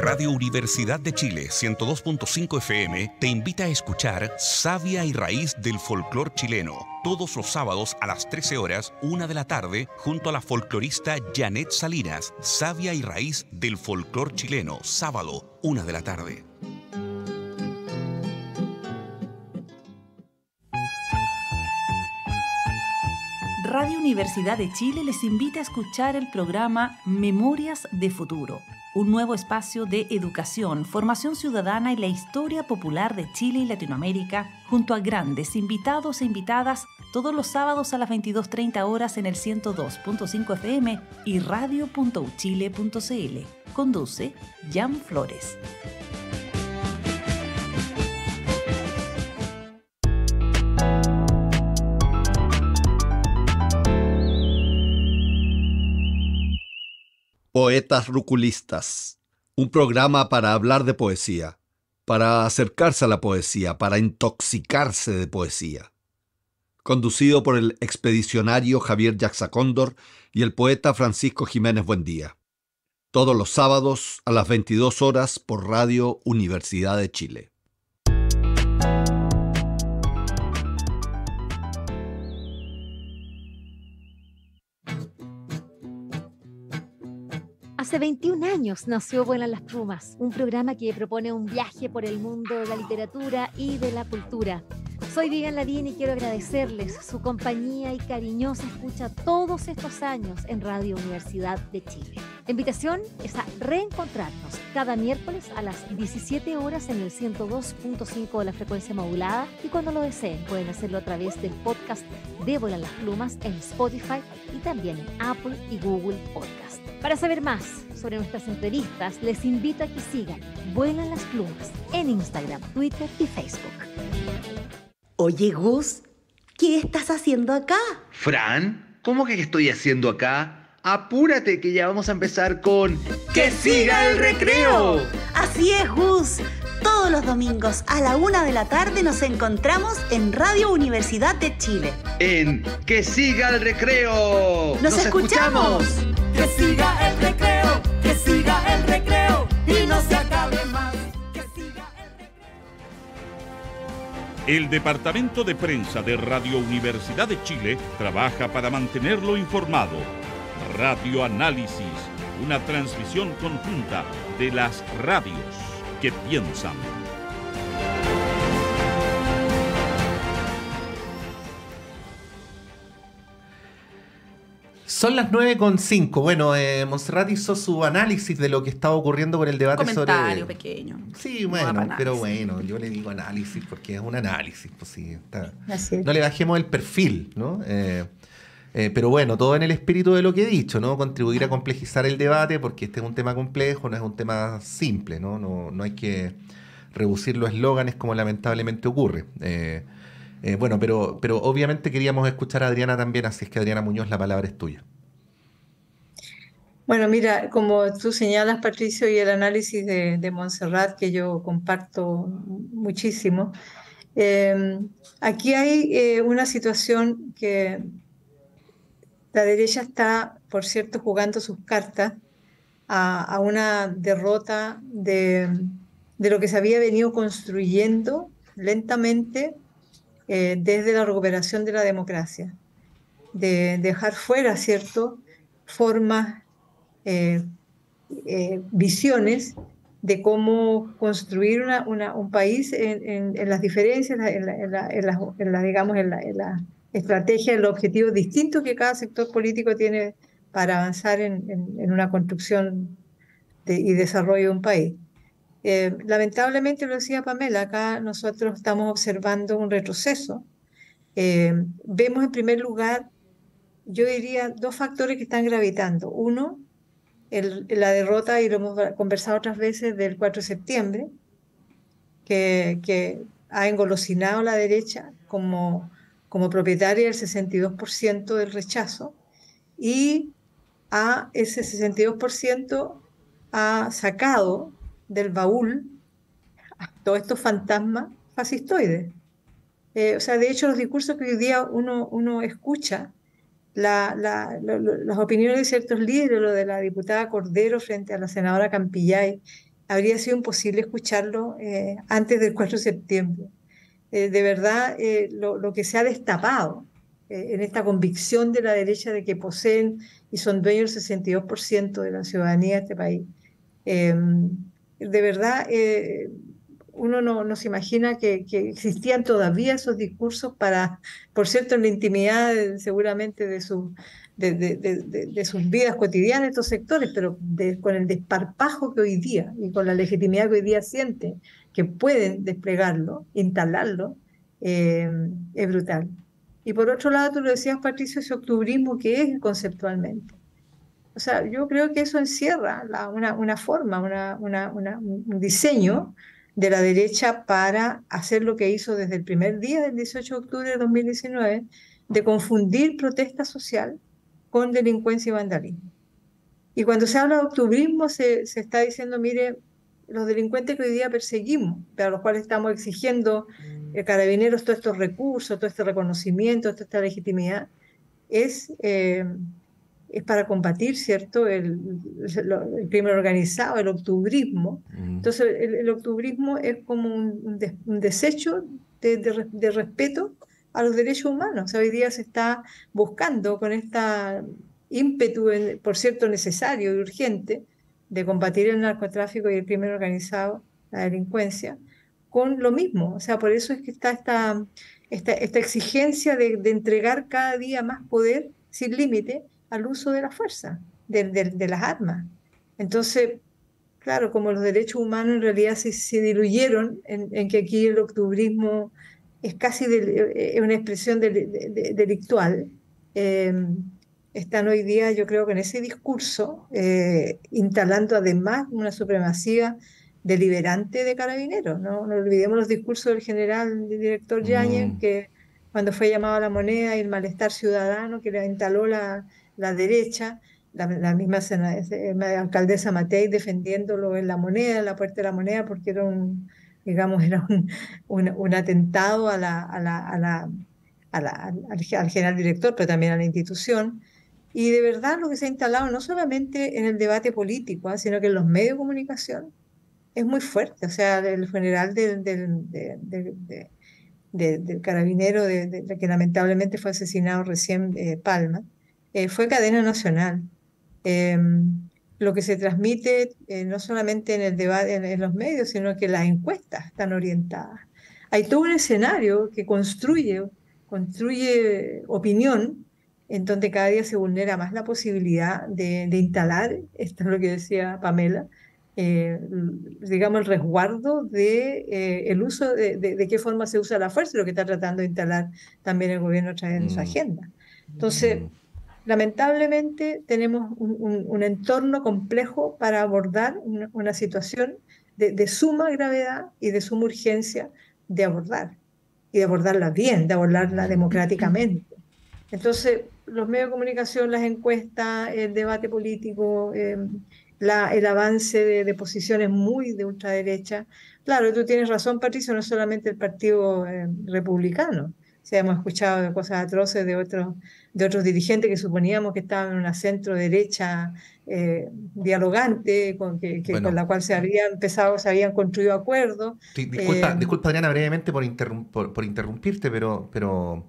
Radio Universidad de Chile 102.5 FM te invita a escuchar Sabia y Raíz del Folclor Chileno, todos los sábados a las 13 horas, 1 de la tarde, junto a la folclorista Janet Salinas, Sabia y Raíz del Folclor Chileno, sábado, 1 de la tarde. Radio Universidad de Chile les invita a escuchar el programa Memorias de Futuro un nuevo espacio de educación, formación ciudadana y la historia popular de Chile y Latinoamérica, junto a grandes invitados e invitadas todos los sábados a las 22.30 horas en el 102.5 FM y radio.uchile.cl. Conduce Jan Flores. Poetas Ruculistas, un programa para hablar de poesía, para acercarse a la poesía, para intoxicarse de poesía. Conducido por el expedicionario Javier Yaxacóndor y el poeta Francisco Jiménez Buendía. Todos los sábados a las 22 horas por Radio Universidad de Chile. 21 años nació Vuelan las Plumas, un programa que propone un viaje por el mundo de la literatura y de la cultura. Soy Vivian Ladín y quiero agradecerles su compañía y cariñosa escucha todos estos años en Radio Universidad de Chile. La invitación es a reencontrarnos cada miércoles a las 17 horas en el 102.5 de la frecuencia modulada y cuando lo deseen pueden hacerlo a través del podcast de Vuelan las Plumas en Spotify y también en Apple y Google Podcast. Para saber más sobre nuestras entrevistas, les invito a que sigan Vuelan las Plumas en Instagram, Twitter y Facebook. Oye, Gus, ¿qué estás haciendo acá? Fran, ¿cómo que estoy haciendo acá? Apúrate que ya vamos a empezar con ¡Que siga el recreo! Así es, Gus. Todos los domingos a la una de la tarde nos encontramos en Radio Universidad de Chile. En ¡Que siga el recreo! ¡Nos, escuchamos que siga el recreo, que siga el recreo y no se acabe más. Que siga el, recreo. el Departamento de Prensa de Radio Universidad de Chile trabaja para mantenerlo informado. Radio Análisis, una transmisión conjunta de las radios que piensan. Son las 9.5. Bueno, eh, Monserrat hizo su análisis de lo que estaba ocurriendo con el debate un comentario pequeño. Sí, bueno, pero bueno, yo le digo análisis porque es un análisis. Pues sí, No le bajemos el perfil, ¿no? Eh, eh, pero bueno, todo en el espíritu de lo que he dicho, ¿no? Contribuir a complejizar el debate porque este es un tema complejo, no es un tema simple, ¿no? No, hay que reducir los eslóganes como lamentablemente ocurre. Eh, eh, bueno, pero, pero obviamente queríamos escuchar a Adriana también, así es que Adriana Muñoz, la palabra es tuya. Bueno, mira, como tú señalas, Patricio, y el análisis de, Montserrat, que yo comparto muchísimo, em, aquí hay eh, una situación que la derecha está, por cierto, jugando sus cartas a, a una derrota de, de lo que se había venido construyendo lentamente eh, desde la recuperación de la democracia, de dejar fuera, ¿cierto?, formas, eh, eh, visiones de cómo construir un país en, las diferencias, en, la, digamos, en la, estrategia, en los objetivos distintos que cada sector político tiene para avanzar en, una construcción y desarrollo de un país. Eh, lamentablemente, lo decía Pamela, acá nosotros estamos observando un retroceso. Eh, vemos en primer lugar, yo diría, dos factores que están gravitando. Uno, la derrota, y lo hemos conversado otras veces, del 4 de septiembre, que, ha engolosinado a la derecha como, como propietaria del 62% del rechazo y a ese 62% ha sacado del baúl a todos estos fantasmas fascistoides. Eh, o sea, de hecho, los discursos que hoy día uno, uno escucha, las opiniones de ciertos líderes, lo de la diputada Cordero frente a la senadora Campillay, habría sido imposible escucharlo eh, antes del 4 de septiembre. Eh, de verdad, lo, que se ha destapado en esta convicción de la derecha de que poseen y son dueños del 62% de la ciudadanía de este país de verdad eh, uno no, se imagina que, existían todavía esos discursos para, por cierto, en la intimidad eh, seguramente de, de, sus vidas cotidianas, estos sectores, pero con el desparpajo que hoy día y con la legitimidad que hoy día siente, que pueden desplegarlo, instalarlo, eh, es brutal. Y por otro lado, tú lo decías, Patricio, ese octubrismo que es conceptualmente. O sea, yo creo que eso encierra la, una, una, forma, una, una, un diseño de la derecha para hacer lo que hizo desde el primer día del 18 de octubre de 2019, de confundir protesta social con delincuencia y vandalismo. Y cuando se habla de octubrismo, se, se está diciendo, mire, los delincuentes que hoy día perseguimos, para los cuales estamos exigiendo eh, carabineros todos estos recursos, todo este reconocimiento, toda esta legitimidad, es... Eh, es para combatir, ¿cierto?, el, crimen organizado, el octubrismo. Mm. Entonces, el, octubrismo es como un, desecho de, respeto a los derechos humanos. hoy día se está buscando con este ímpetu, por cierto, necesario y urgente, de combatir el narcotráfico y el crimen organizado, la delincuencia, con lo mismo. O sea, por eso es que está esta, esta, exigencia de entregar cada día más poder sin límite al uso de la fuerza, de, las armas. Entonces, claro, como los derechos humanos en realidad se, diluyeron en, que aquí el octubrismo es casi eh, una expresión delictual, eh, están hoy día, yo creo que en ese discurso, eh, instalando además una supremacía deliberante de carabineros. No, no olvidemos los discursos del general director mm. Yáñez, que cuando fue llamado a la moneda y el malestar ciudadano que le instaló la, la derecha, la, misma, alcaldesa Matei defendiéndolo en la moneda, en la puerta de la moneda, porque era un, digamos, era un, atentado a la, al, general director, pero también a la institución. Y de verdad lo que se ha instalado no solamente en el debate político, ¿ah? sino que en los medios de comunicación es muy fuerte. O sea, el general del, del, de carabinero que lamentablemente fue asesinado recién, eh, Palma, eh, fue cadena nacional. Em, lo que se transmite eh, no solamente en el debate, en, los medios, sino que las encuestas están orientadas. Hay todo un escenario que construye, construye opinión en donde cada día se vulnera más la posibilidad de, instalar, esto es lo que decía Pamela, eh, digamos, el resguardo de el uso de, qué forma se usa la fuerza, lo que está tratando de instalar también el gobierno a través su mm. agenda. Entonces, mm lamentablemente tenemos un, entorno complejo para abordar una, situación de, suma gravedad y de suma urgencia de abordar, y de abordarla bien, de abordarla democráticamente. Entonces, los medios de comunicación, las encuestas, el debate político, em, el avance de, posiciones muy de ultraderecha. Claro, tú tienes razón, Patricio, no solamente el Partido em, Republicano, hemos escuchado de cosas atroces de, otros de otros dirigentes que suponíamos que estaban en una centro derecha eh, dialogante, con, que, con la cual se habían empezado, se habían construido acuerdos. Sí, disculpa, eh, disculpa, Adriana, brevemente por, por, interrumpirte, pero, pero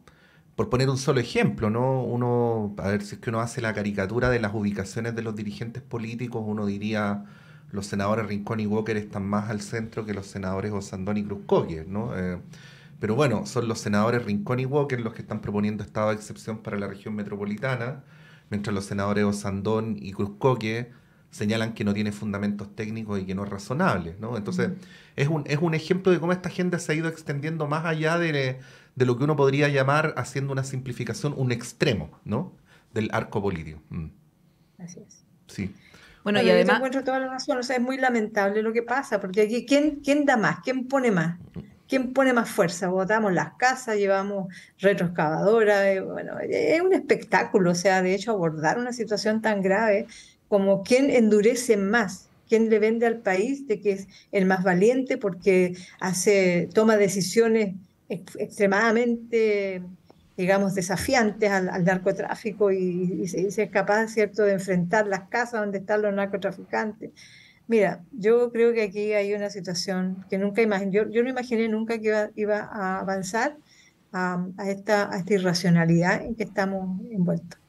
por poner un solo ejemplo, ¿no? Uno, a ver si es que uno hace la caricatura de las ubicaciones de los dirigentes políticos, uno diría los senadores Rincón y Walker están más al centro que los senadores Osandón y Cruz ¿no? Eh, pero bueno, son los senadores Rincón y Walker los que están proponiendo estado de excepción para la región metropolitana, mientras los senadores Osandón y Cruzcoque señalan que no tiene fundamentos técnicos y que no es razonable. ¿no? Entonces, es un, es un ejemplo de cómo esta agenda se ha ido extendiendo más allá de, lo que uno podría llamar, haciendo una simplificación, un extremo ¿no? del arco político. Mm. Así es. Sí. Bueno, y además... Yo encuentro toda la razón, o sea, es muy lamentable lo que pasa, porque aquí, ¿quién, quién da más? ¿Quién pone más? Mm. ¿Quién pone más fuerza? Botamos las casas, llevamos retroexcavadoras. Eh, bueno, eh, es un espectáculo, o sea, de hecho abordar una situación tan grave como quién endurece más, quién le vende al país de que es el más valiente porque hace, toma decisiones extremadamente, digamos, desafiantes al, narcotráfico y, y, se, es capaz, ¿cierto?, de enfrentar las casas donde están los narcotraficantes. Mira, yo creo que aquí hay una situación que nunca imaginé, yo, no imaginé nunca que iba, a avanzar a, esta, irracionalidad en que estamos envueltos.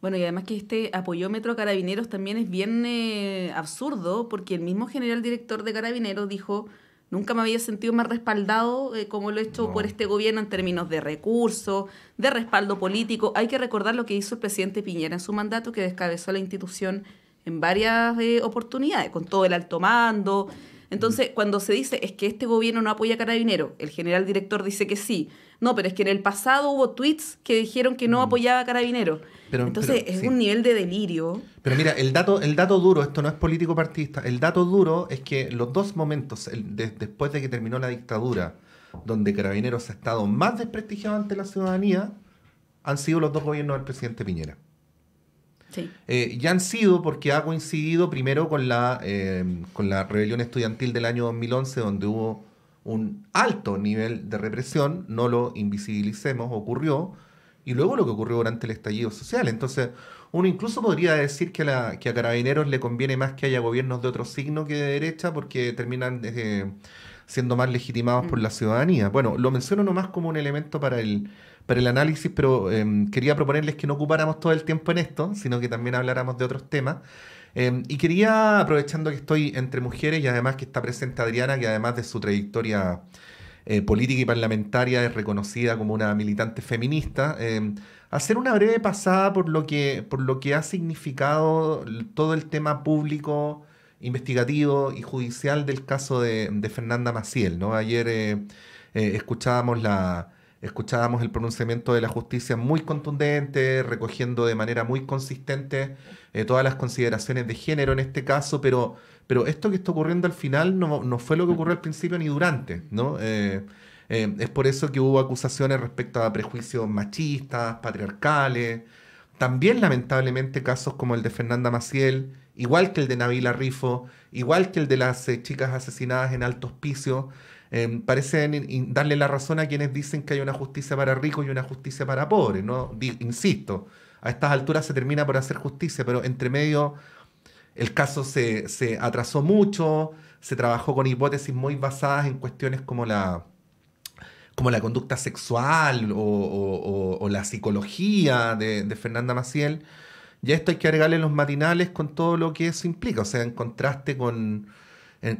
Bueno, y además que este apoyómetro a Carabineros también es bien eh, absurdo, porque el mismo general director de Carabineros dijo, nunca me había sentido más respaldado eh, como lo he hecho por este gobierno en términos de recursos, de respaldo político. Hay que recordar lo que hizo el presidente Piñera en su mandato, que descabezó la institución en varias eh, oportunidades, con todo el alto mando. Entonces, cuando se dice es que este gobierno no apoya a Carabineros, el general director dice que sí. No, pero es que en el pasado hubo tweets que dijeron que no apoyaba a Carabineros. Pero, Entonces, es un nivel de delirio. Pero mira, el dato, el dato duro, esto no es político partista. el dato duro es que los dos momentos, después de que terminó la dictadura, donde Carabineros ha estado más desprestigiado ante la ciudadanía, han sido los dos gobiernos del presidente Piñera. Eh, ya han sido porque ha coincidido primero con la, eh, con la rebelión estudiantil del año 2011, donde hubo un alto nivel de represión, no lo invisibilicemos, ocurrió, y luego lo que ocurrió durante el estallido social. Entonces, uno incluso podría decir que, la, que a carabineros le conviene más que haya gobiernos de otro signo que de derecha porque terminan eh, siendo más legitimados por mm. la ciudadanía. Bueno, lo menciono nomás como un elemento para el para el análisis, pero em, quería proponerles que no ocupáramos todo el tiempo en esto, sino que también habláramos de otros temas. Em, y quería, aprovechando que estoy entre mujeres y además que está presente Adriana, que además de su trayectoria eh, política y parlamentaria es reconocida como una militante feminista, em, hacer una breve pasada por lo, que, por lo que ha significado todo el tema público, investigativo y judicial del caso de, de Fernanda Maciel. ¿no? Ayer eh, eh, escuchábamos la escuchábamos el pronunciamiento de la justicia muy contundente, recogiendo de manera muy consistente eh, todas las consideraciones de género en este caso, pero, pero esto que está ocurriendo al final no, fue lo que ocurrió al principio ni durante, ¿no? Eh, eh, es por eso que hubo acusaciones respecto a prejuicios machistas, patriarcales, también lamentablemente casos como el de Fernanda Maciel, igual que el de Nabila Rifo, igual que el de las chicas asesinadas en altos hospicio, Em, parecen darle la razón a quienes dicen que hay una justicia para ricos y una justicia para pobres. ¿no? insisto, a estas alturas se termina por hacer justicia, pero entre medio el caso se, atrasó mucho, se trabajó con hipótesis muy basadas en cuestiones como la, como la conducta sexual o, la psicología de, de, Fernanda Maciel. Y esto hay que agregarle los matinales con todo lo que eso implica, o sea, en contraste con,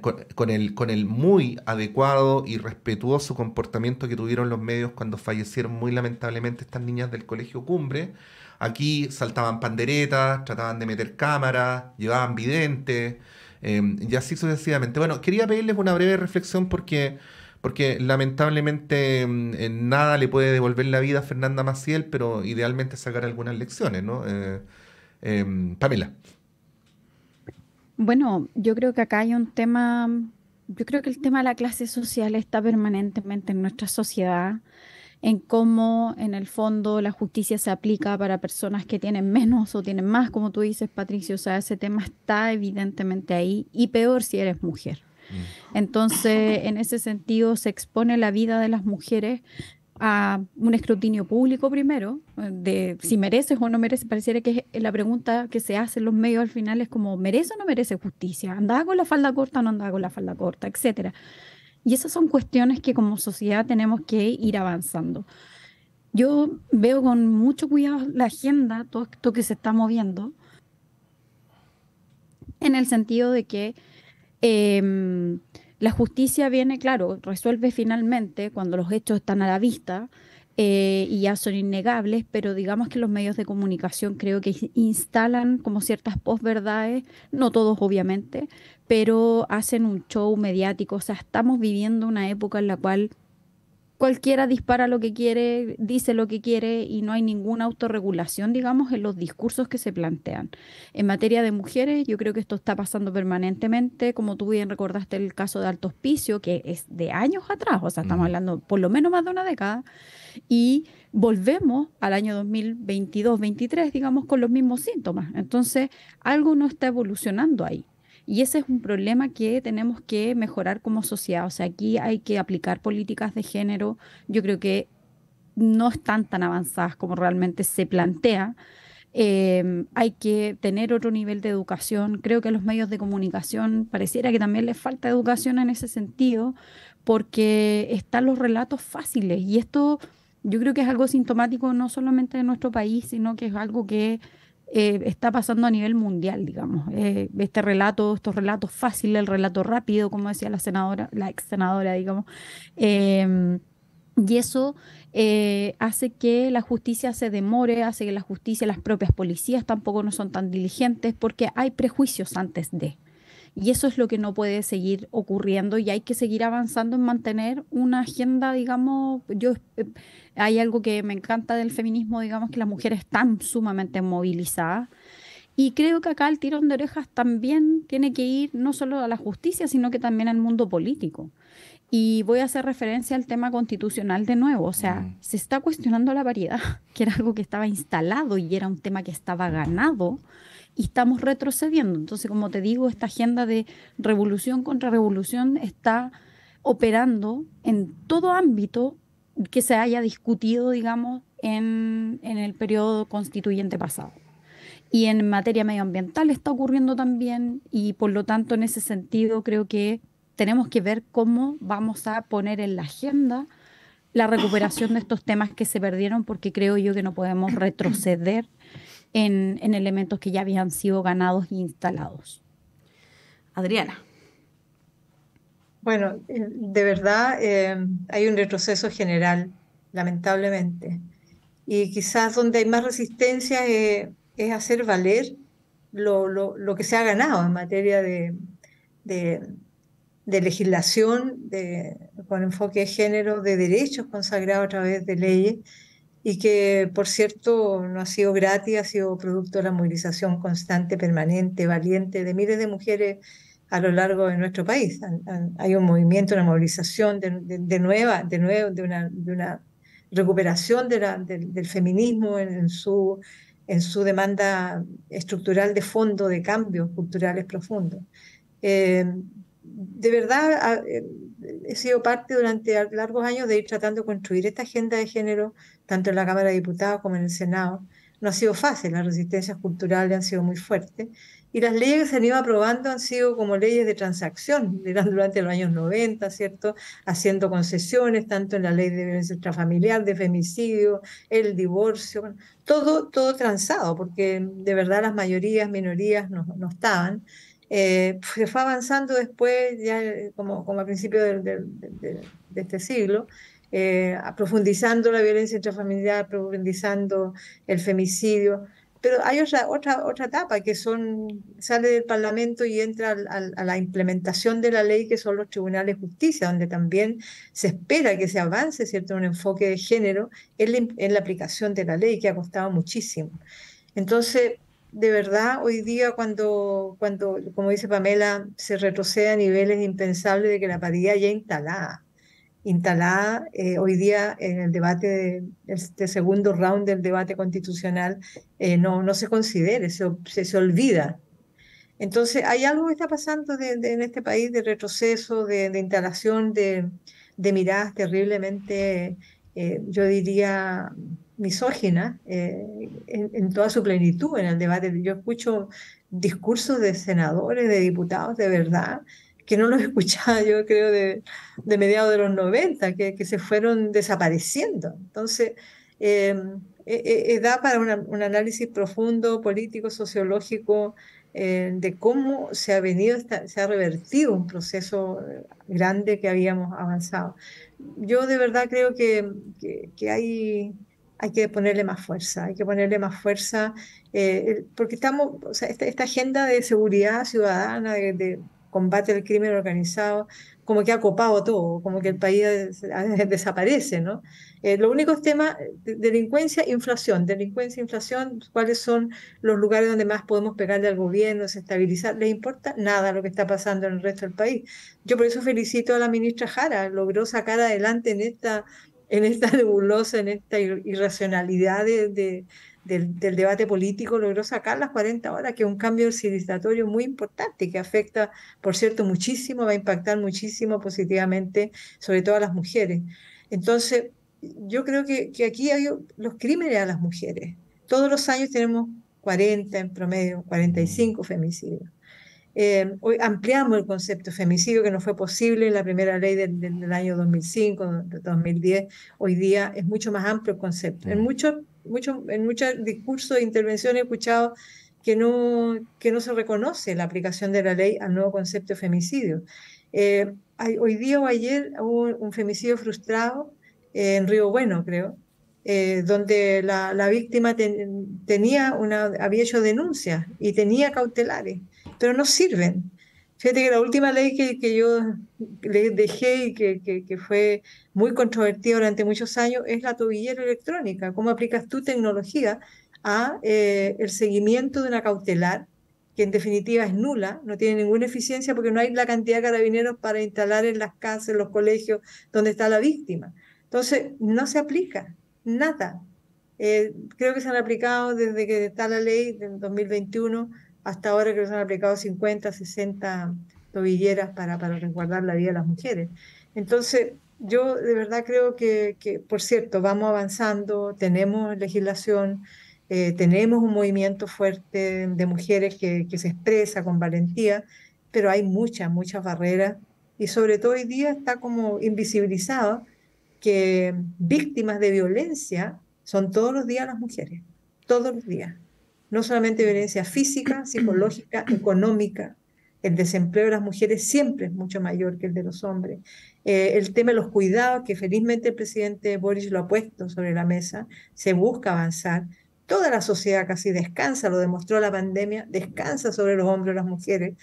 con, el, con el muy adecuado y respetuoso comportamiento que tuvieron los medios cuando fallecieron muy lamentablemente estas niñas del colegio Cumbre. Aquí saltaban panderetas, trataban de meter cámaras, llevaban videntes, em, y así sucesivamente. Bueno, quería pedirles una breve reflexión porque porque lamentablemente em, en nada le puede devolver la vida a Fernanda Maciel, pero idealmente sacar algunas lecciones, ¿no? Eh, em, Pamela. Bueno, yo creo que acá hay un tema, yo creo que el tema de la clase social está permanentemente en nuestra sociedad, en cómo en el fondo la justicia se aplica para personas que tienen menos o tienen más, como tú dices, Patricio, o sea, ese tema está evidentemente ahí y peor si eres mujer. Mm. Entonces, en ese sentido, se expone la vida de las mujeres a un escrutinio público primero, eh, de si mereces o no mereces, pareciera que eh, la pregunta que se hace en los medios al final es como, ¿merece o no merece justicia? ¿Andaba con la falda corta o no andaba con la falda corta? Etcétera. Y esas son cuestiones que como sociedad tenemos que ir avanzando. Yo veo con mucho cuidado la agenda, todo esto que se está moviendo, en el sentido de que... Em, la justicia viene, claro, resuelve finalmente cuando los hechos están a la vista eh, y ya son innegables, pero digamos que los medios de comunicación creo que instalan como ciertas posverdades, no todos obviamente, pero hacen un show mediático, o sea, estamos viviendo una época en la cual cualquiera dispara lo que quiere, dice lo que quiere y no hay ninguna autorregulación, digamos, en los discursos que se plantean. En materia de mujeres, yo creo que esto está pasando permanentemente, como tú bien recordaste el caso de Alto Hospicio, que es de años atrás, o sea, estamos hablando por lo menos más de una década, y volvemos al año 2022-23, digamos, con los mismos síntomas. Entonces, algo no está evolucionando ahí. Y ese es un problema que tenemos que mejorar como sociedad. O sea, aquí hay que aplicar políticas de género. Yo creo que no están tan avanzadas como realmente se plantea. Em, hay que tener otro nivel de educación. Creo que a los medios de comunicación pareciera que también les falta educación en ese sentido, porque están los relatos fáciles. Y esto yo creo que es algo sintomático no solamente de nuestro país, sino que es algo que eh, está pasando a nivel mundial, digamos. Eh, este relato, estos relatos fáciles, el relato rápido, como decía la senadora, la ex senadora, digamos. Em, y eso eh, hace que la justicia se demore, hace que la justicia, las propias policías tampoco no son tan diligentes porque hay prejuicios antes de. Y eso es lo que no puede seguir ocurriendo y hay que seguir avanzando en mantener una agenda, digamos, yo hay algo que me encanta del feminismo, digamos, que las mujeres están sumamente movilizadas. Y creo que acá el tirón de orejas también tiene que ir no solo a la justicia, sino que también al mundo político. Y voy a hacer referencia al tema constitucional de nuevo, o sea, se está cuestionando la variedad, que era algo que estaba instalado y era un tema que estaba ganado, y estamos retrocediendo. Entonces, como te digo, esta agenda de revolución contra revolución está operando en todo ámbito que se haya discutido, digamos, en, el periodo constituyente pasado. Y en materia medioambiental está ocurriendo también y por lo tanto en ese sentido creo que tenemos que ver cómo vamos a poner en la agenda la recuperación de estos temas que se perdieron porque creo yo que no podemos retroceder en, en elementos que ya habían sido ganados e instalados. Adriana. Bueno, eh, de verdad eh, hay un retroceso general, lamentablemente. Y quizás donde hay más resistencia eh, es hacer valer lo, que se ha ganado en materia de, legislación con enfoque de género, de derechos consagrados a través de leyes y que, por cierto, no ha sido gratis, ha sido producto de la movilización constante, permanente, valiente de miles de mujeres a lo largo de nuestro país. Hay un movimiento, una movilización de, nueva, de nuevo, de una, de una recuperación del feminismo en, su, en su demanda estructural de fondo, de cambios culturales profundos. Eh, de verdad, eh, he sido parte durante largos años de ir tratando de construir esta agenda de género, tanto en la Cámara de Diputados como en el Senado. No ha sido fácil, las resistencias culturales han sido muy fuertes y las leyes que se han ido aprobando han sido como leyes de transacción, eran durante los años 90, ¿cierto? Haciendo concesiones, tanto en la ley de violencia intrafamiliar, de femicidio, el divorcio, todo, todo transado, porque de verdad las mayorías, minorías no, estaban. Eh, pues, se fue avanzando después, ya eh, como, como a principios de, este siglo, eh, profundizando la violencia intrafamiliar, profundizando el femicidio. Pero hay otra, otra, otra etapa que son, sale del Parlamento y entra a la implementación de la ley, que son los tribunales de justicia, donde también se espera que se avance ¿cierto? un enfoque de género en la, aplicación de la ley, que ha costado muchísimo. Entonces, de verdad, hoy día cuando, cuando, como dice Pamela, se retrocede a niveles impensables de que la paridad ya instalada instalada eh, hoy día en el debate, de, este segundo round del debate constitucional, eh, no, se considere, se, se, olvida. Entonces, hay algo que está pasando en este país de retroceso, de, instalación de, miradas terriblemente, eh, yo diría, misógina en toda su plenitud en el debate. Yo escucho discursos de senadores, de diputados, de verdad, que no los escuchaba yo creo de, mediados de los 90, que, se fueron desapareciendo. Entonces, eh, da para un análisis profundo, político, sociológico, eh, de cómo se ha venido, se ha revertido un proceso eh, grande que habíamos avanzado. Yo de verdad creo que, que, hay, hay que ponerle más fuerza, hay que ponerle más fuerza, eh, porque estamos, o sea, esta, agenda de seguridad ciudadana, de, combate al crimen organizado, como que ha copado todo, como que el país desaparece, ¿no? Eh, lo único es tema delincuencia e inflación, delincuencia, inflación, cuáles son los lugares donde más podemos pegarle al gobierno, se estabilizar, le importa nada lo que está pasando en el resto del país. Yo por eso felicito a la ministra Jara, logró sacar adelante en esta en esta nebulosa, en esta irracionalidad de del, debate político logró sacar las 40 horas, que es un cambio civilizatorio muy importante que afecta, por cierto, muchísimo, va a impactar muchísimo positivamente, sobre todo a las mujeres. Entonces, yo creo que, que aquí hay los crímenes a las mujeres. Todos los años tenemos 40 en promedio, 45 mm. femicidios. Eh, hoy ampliamos el concepto femicidio que no fue posible en la primera ley del, del año 2005, 2010. Hoy día es mucho más amplio el concepto. En mm. muchos en muchos discursos de intervenciones he escuchado que no, que no se reconoce la aplicación de la ley al nuevo concepto de femicidio. Eh, hoy día o ayer hubo un, femicidio frustrado en Río Bueno, creo, eh, donde la, víctima tenía una, había hecho denuncias y tenía cautelares, pero no sirven. Fíjate que la última ley que, yo le dejé y que, fue muy controvertida durante muchos años es la tobillera electrónica. ¿Cómo aplicas tu tecnología a eh, el seguimiento de una cautelar que en definitiva es nula, no tiene ninguna eficiencia porque no hay la cantidad de carabineros para instalar en las casas, en los colegios donde está la víctima. Entonces, no se aplica nada. Eh, creo que se han aplicado desde que está la ley del 2021 hasta ahora que se han aplicado 50, 60 tobilleras para, para resguardar la vida de las mujeres. Entonces, yo de verdad creo que, por cierto, vamos avanzando, tenemos legislación, eh, tenemos un movimiento fuerte de mujeres que, que se expresa con valentía, pero hay muchas, muchas barreras y sobre todo hoy día está como invisibilizado que víctimas de violencia son todos los días las mujeres, todos los días no solamente violencia física, psicológica, económica. El desempleo de las mujeres siempre es mucho mayor que el de los hombres. Eh, el tema de los cuidados, que felizmente el presidente Boris lo ha puesto sobre la mesa, se busca avanzar. Toda la sociedad casi descansa, lo demostró la pandemia, descansa sobre los hombres de las mujeres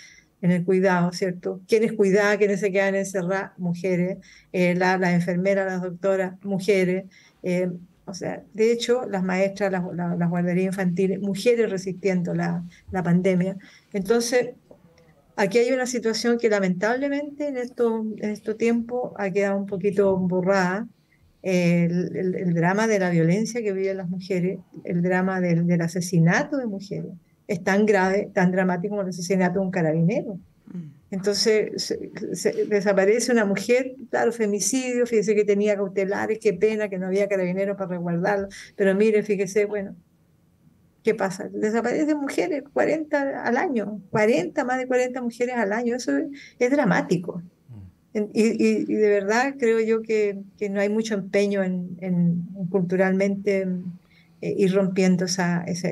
en el cuidado, ¿cierto? ¿Quiénes cuidan, quiénes se quedan encerradas? Mujeres, eh, las la enfermeras, las doctoras, mujeres. Eh, o sea, de hecho, las maestras, las, guarderías infantiles, mujeres resistiendo la, pandemia. Entonces, aquí hay una situación que lamentablemente en esto, en este tiempo ha quedado un poquito borrada. El, drama de la violencia que viven las mujeres, el drama del asesinato de mujeres, es tan grave, tan dramático como el asesinato de un carabinero. Entonces desaparece una mujer, claro, femicidio, fíjese que tenía cautelares, qué pena que no había carabineros para resguardarlo, pero mire, fíjese, bueno, ¿qué pasa? Desaparecen mujeres, 40 al año, 40, más de 40 mujeres al año, eso es, dramático. Mm. Y, de verdad creo yo que, no hay mucho empeño en culturalmente eh, ir rompiendo esa, esa,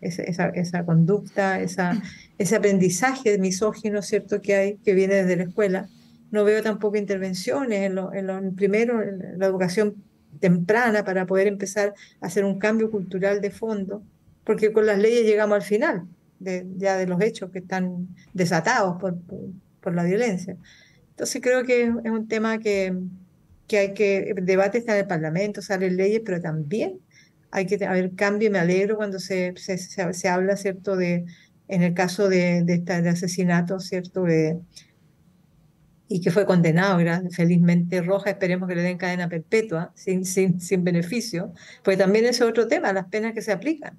esa, conducta, esa, ese aprendizaje misógino, ¿cierto?, que hay, que viene desde la escuela. No veo tampoco intervenciones en lo, en primero, en la educación temprana para poder empezar a hacer un cambio cultural de fondo, porque con las leyes llegamos al final, ya de los hechos que están desatados por, por, la violencia. Entonces creo que es un tema que, que hay que, debate está en el Parlamento, salen leyes, pero también hay que haber cambio y me alegro cuando se, se, habla, ¿cierto?, de, en el caso de, de, asesinato, ¿cierto?, de, y que fue condenado, ¿verdad? felizmente Roja, esperemos que le den cadena perpetua, sin, sin, sin beneficio, pues también es otro tema, las penas que se aplican.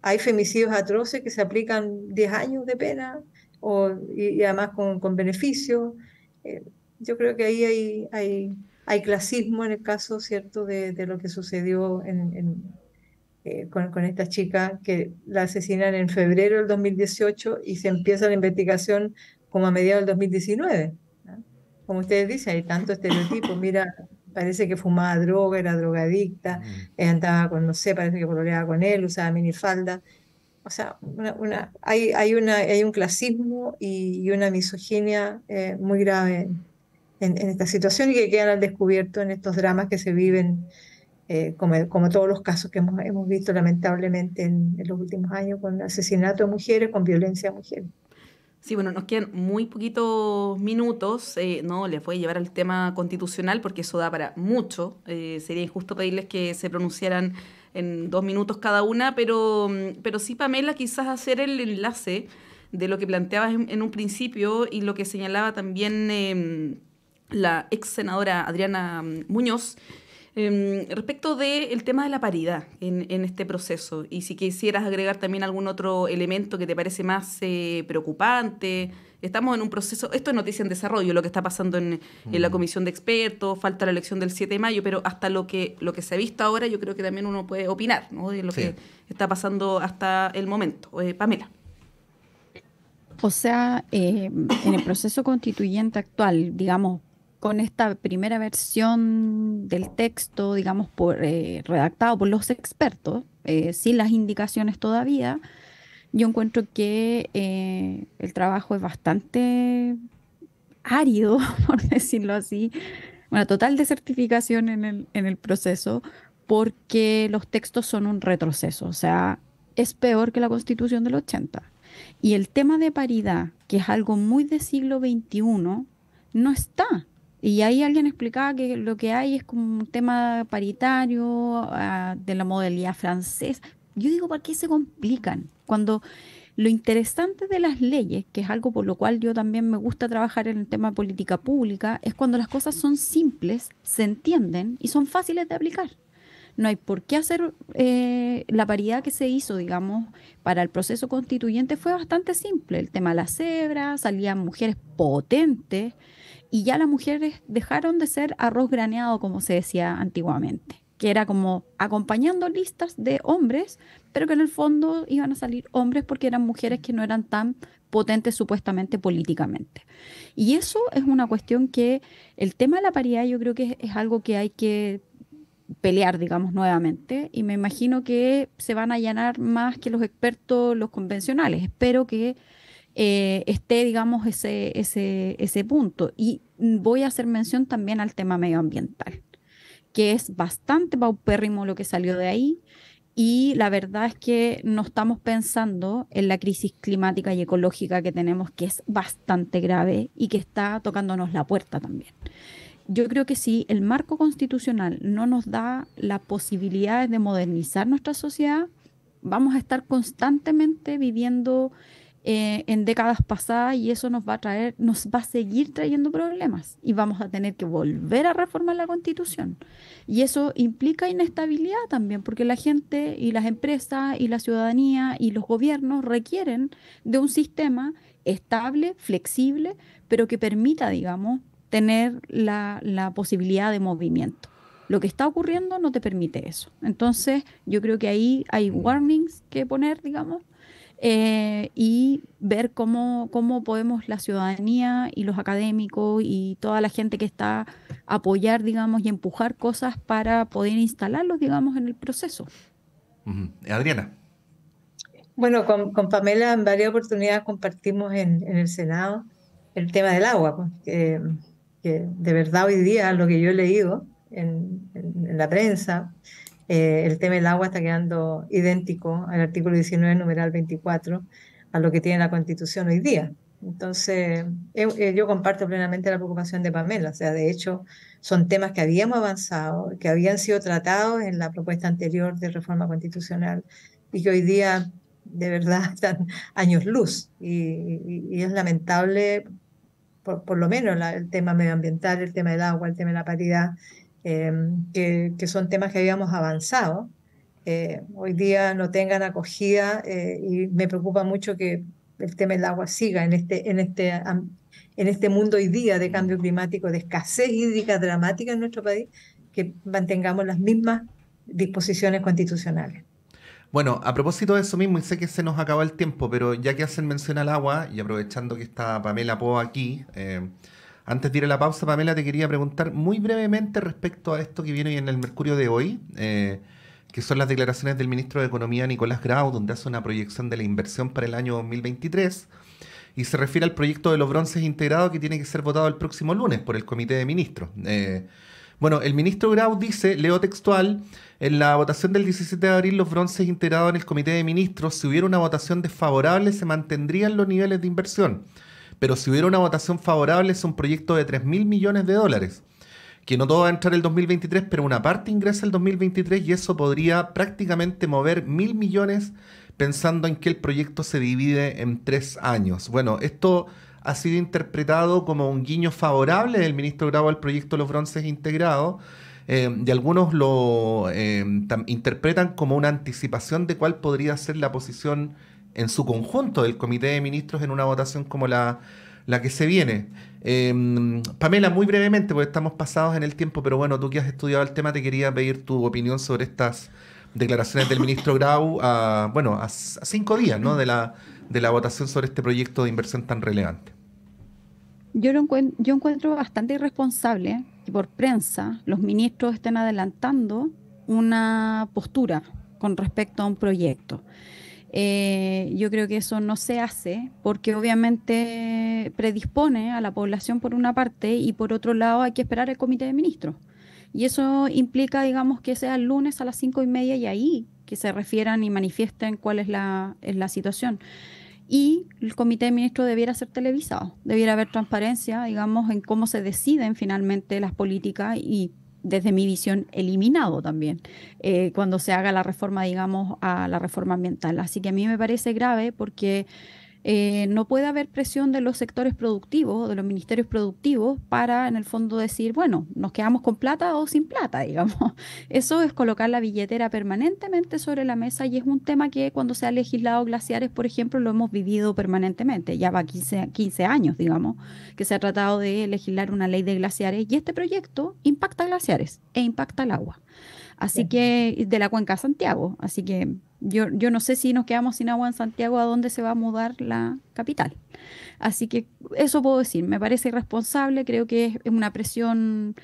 Hay femicidios atroces que se aplican 10 años de pena o, y, además con, con beneficio. Eh, yo creo que ahí hay, hay, hay, clasismo en el caso, ¿cierto?, de, lo que sucedió en, eh, con, con, esta chica que la asesinan en febrero del 2018 y se empieza la investigación como a mediados del 2019. Como ustedes dicen, hay tanto estereotipo, mira, parece que fumaba droga, era drogadicta, mm. eh, andaba con, no sé, parece que coloreaba con él, usaba minifalda. O sea, una, hay, hay, una, hay un clasismo y, una misoginia eh, muy grave en, esta situación y que quedan al descubierto en estos dramas que se viven eh, como, todos los casos que hemos, visto lamentablemente en, los últimos años, con asesinato de mujeres, con violencia de mujeres. Sí, bueno, nos quedan muy poquitos minutos, eh, no les voy a llevar al tema constitucional porque eso da para mucho, eh, sería injusto pedirles que se pronunciaran en dos minutos cada una, pero, pero sí, Pamela, quizás hacer el enlace de lo que planteabas en, en un principio y lo que señalaba también em, la ex senadora Adriana mm, Muñoz, Em, respecto del tema de la paridad en, este proceso, y si quisieras agregar también algún otro elemento que te parece más eh, preocupante, estamos en un proceso, esto es noticia en desarrollo, lo que está pasando en, la mm. comisión de expertos, falta la elección del 7 de mayo, pero hasta lo que, lo que se ha visto ahora yo creo que también uno puede opinar ¿no? de lo que está pasando hasta el momento. Eh, Pamela. O sea, eh, en el proceso constituyente actual, digamos, con esta primera versión del texto, digamos, eh, redactado por los expertos, eh, sin las indicaciones todavía, yo encuentro que eh, el trabajo es bastante árido, por decirlo así, una total desertificación en el, en el proceso, porque los textos son un retroceso, o sea, es peor que la constitución del 80. Y el tema de paridad, que es algo muy de siglo XXI, no está y ahí alguien explicaba que lo que hay es como un tema paritario ah, de la modalidad francesa. Yo digo, ¿para qué se complican? Cuando lo interesante de las leyes, que es algo por lo cual yo también me gusta trabajar en el tema de política pública, es cuando las cosas son simples, se entienden y son fáciles de aplicar. No hay por qué hacer eh, la paridad que se hizo, digamos, para el proceso constituyente fue bastante simple. El tema de las cebras, salían mujeres potentes, y ya las mujeres dejaron de ser arroz graneado, como se decía antiguamente, que era como acompañando listas de hombres, pero que en el fondo iban a salir hombres porque eran mujeres que no eran tan potentes supuestamente políticamente. Y eso es una cuestión que el tema de la paridad yo creo que es, algo que hay que pelear, digamos, nuevamente. Y me imagino que se van a llenar más que los expertos, los convencionales. Espero que eh, esté, digamos, ese, ese, ese punto. Y voy a hacer mención también al tema medioambiental, que es bastante paupérrimo lo que salió de ahí. Y la verdad es que no estamos pensando en la crisis climática y ecológica que tenemos, que es bastante grave y que está tocándonos la puerta también. Yo creo que si el marco constitucional no nos da las posibilidades de modernizar nuestra sociedad, vamos a estar constantemente viviendo eh, en décadas pasadas y eso nos va a traer, nos va a seguir trayendo problemas y vamos a tener que volver a reformar la constitución. Y eso implica inestabilidad también, porque la gente y las empresas y la ciudadanía y los gobiernos requieren de un sistema estable, flexible, pero que permita, digamos, tener la, la posibilidad de movimiento. Lo que está ocurriendo no te permite eso. Entonces, yo creo que ahí hay warnings que poner, digamos, eh, y ver cómo, cómo podemos la ciudadanía y los académicos y toda la gente que está apoyar, digamos, y empujar cosas para poder instalarlos, digamos, en el proceso. Adriana. Bueno, con, con, Pamela en varias oportunidades compartimos en, el Senado el tema del agua, pues, que, de verdad hoy día lo que yo he leído en la prensa, eh, el tema del agua está quedando idéntico al artículo 19, numeral 24, a lo que tiene la Constitución hoy día. Entonces, eh, eh, yo comparto plenamente la preocupación de Pamela. O sea, de hecho, son temas que habíamos avanzado, que habían sido tratados en la propuesta anterior de reforma constitucional y que hoy día de verdad están años luz. Y, es lamentable, por, lo menos, el tema medioambiental, el tema del agua, el tema de la paridad, Em, que, son temas que habíamos avanzado, eh, hoy día no tengan acogida eh, y me preocupa mucho que el tema del agua siga en este, en este, en este mundo hoy día de cambio climático, de escasez hídrica dramática en nuestro país, que mantengamos las mismas disposiciones constitucionales. Bueno, a propósito de eso mismo, y sé que se nos acaba el tiempo, pero ya que hacen mención al agua, y aprovechando que está Pamela Po aquí, eh, antes de ir a la pausa, Pamela, te quería preguntar muy brevemente respecto a esto que viene hoy en el Mercurio de hoy, eh, que son las declaraciones del ministro de Economía, Nicolás Grau, donde hace una proyección de la inversión para el año 2023 y se refiere al proyecto de los bronces integrados que tiene que ser votado el próximo lunes por el Comité de Ministros. Eh, bueno, el ministro Grau dice, leo textual, en la votación del 17 de abril los bronces integrados en el Comité de Ministros, si hubiera una votación desfavorable se mantendrían los niveles de inversión. Pero si hubiera una votación favorable, es un proyecto de 3 mil millones de dólares, que no todo va a entrar el 2023, pero una parte ingresa el 2023 y eso podría prácticamente mover mil millones pensando en que el proyecto se divide en tres años. Bueno, esto ha sido interpretado como un guiño favorable del ministro Grabo al proyecto Los Bronces Integrados. Eh, y algunos lo eh, interpretan como una anticipación de cuál podría ser la posición en su conjunto del Comité de Ministros en una votación como la, la que se viene. Em, Pamela, muy brevemente, porque estamos pasados en el tiempo, pero bueno, tú que has estudiado el tema, te quería pedir tu opinión sobre estas declaraciones del ministro Grau a, bueno, a, cinco días ¿no? de, la, de la votación sobre este proyecto de inversión tan relevante. Yo, lo encuentro, yo encuentro bastante irresponsable que por prensa los ministros estén adelantando una postura con respecto a un proyecto. Eh, yo creo que eso no se hace porque obviamente predispone a la población por una parte y por otro lado hay que esperar el comité de ministros. Y eso implica, digamos, que sea el lunes a las cinco y media y ahí que se refieran y manifiesten cuál es la, es la situación. Y el comité de ministros debiera ser televisado, debiera haber transparencia, digamos, en cómo se deciden finalmente las políticas y desde mi visión, eliminado también eh, cuando se haga la reforma, digamos, a la reforma ambiental. Así que a mí me parece grave porque eh, no puede haber presión de los sectores productivos, de los ministerios productivos, para en el fondo decir, bueno, nos quedamos con plata o sin plata, digamos. Eso es colocar la billetera permanentemente sobre la mesa y es un tema que cuando se ha legislado glaciares, por ejemplo, lo hemos vivido permanentemente. Ya va 15, 15 años, digamos, que se ha tratado de legislar una ley de glaciares y este proyecto impacta glaciares e impacta el agua. Así que de la cuenca Santiago. Así que yo, yo no sé si nos quedamos sin agua en Santiago, a dónde se va a mudar la capital. Así que eso puedo decir. Me parece irresponsable. Creo que es una presión.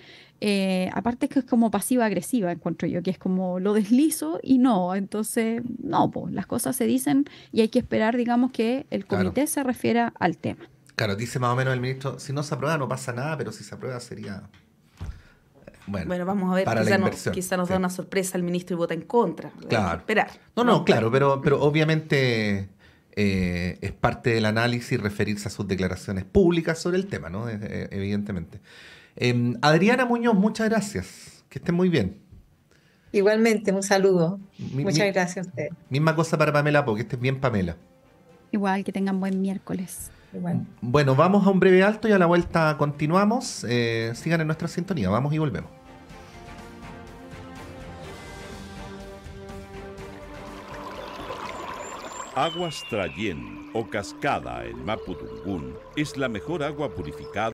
Eh, aparte es que es como pasiva-agresiva, encuentro yo, que es como lo deslizo y no. Entonces, no, pues las cosas se dicen y hay que esperar, digamos, que el comité se refiera al tema. Claro, dice más o menos el ministro, si no se aprueba no pasa nada, pero si se aprueba sería bueno, vamos a ver, quizá, nos, da una sorpresa el ministro y vota en contra. Claro. Esperar. No, no, claro, pero, pero obviamente eh, es parte del análisis referirse a sus declaraciones públicas sobre el tema, ¿no? Eh, evidentemente. Em, Adriana Muñoz, muchas gracias. Que estén muy bien. Igualmente, un saludo. muchas gracias a usted. Misma cosa para Pamela, porque estés bien, Pamela. Igual, que tengan buen miércoles. Bueno, vamos a un breve alto y a la vuelta continuamos. Eh, sigan en nuestra sintonía, vamos y volvemos. Aguas trayen o Cascada en Mapudungún es la mejor agua purificada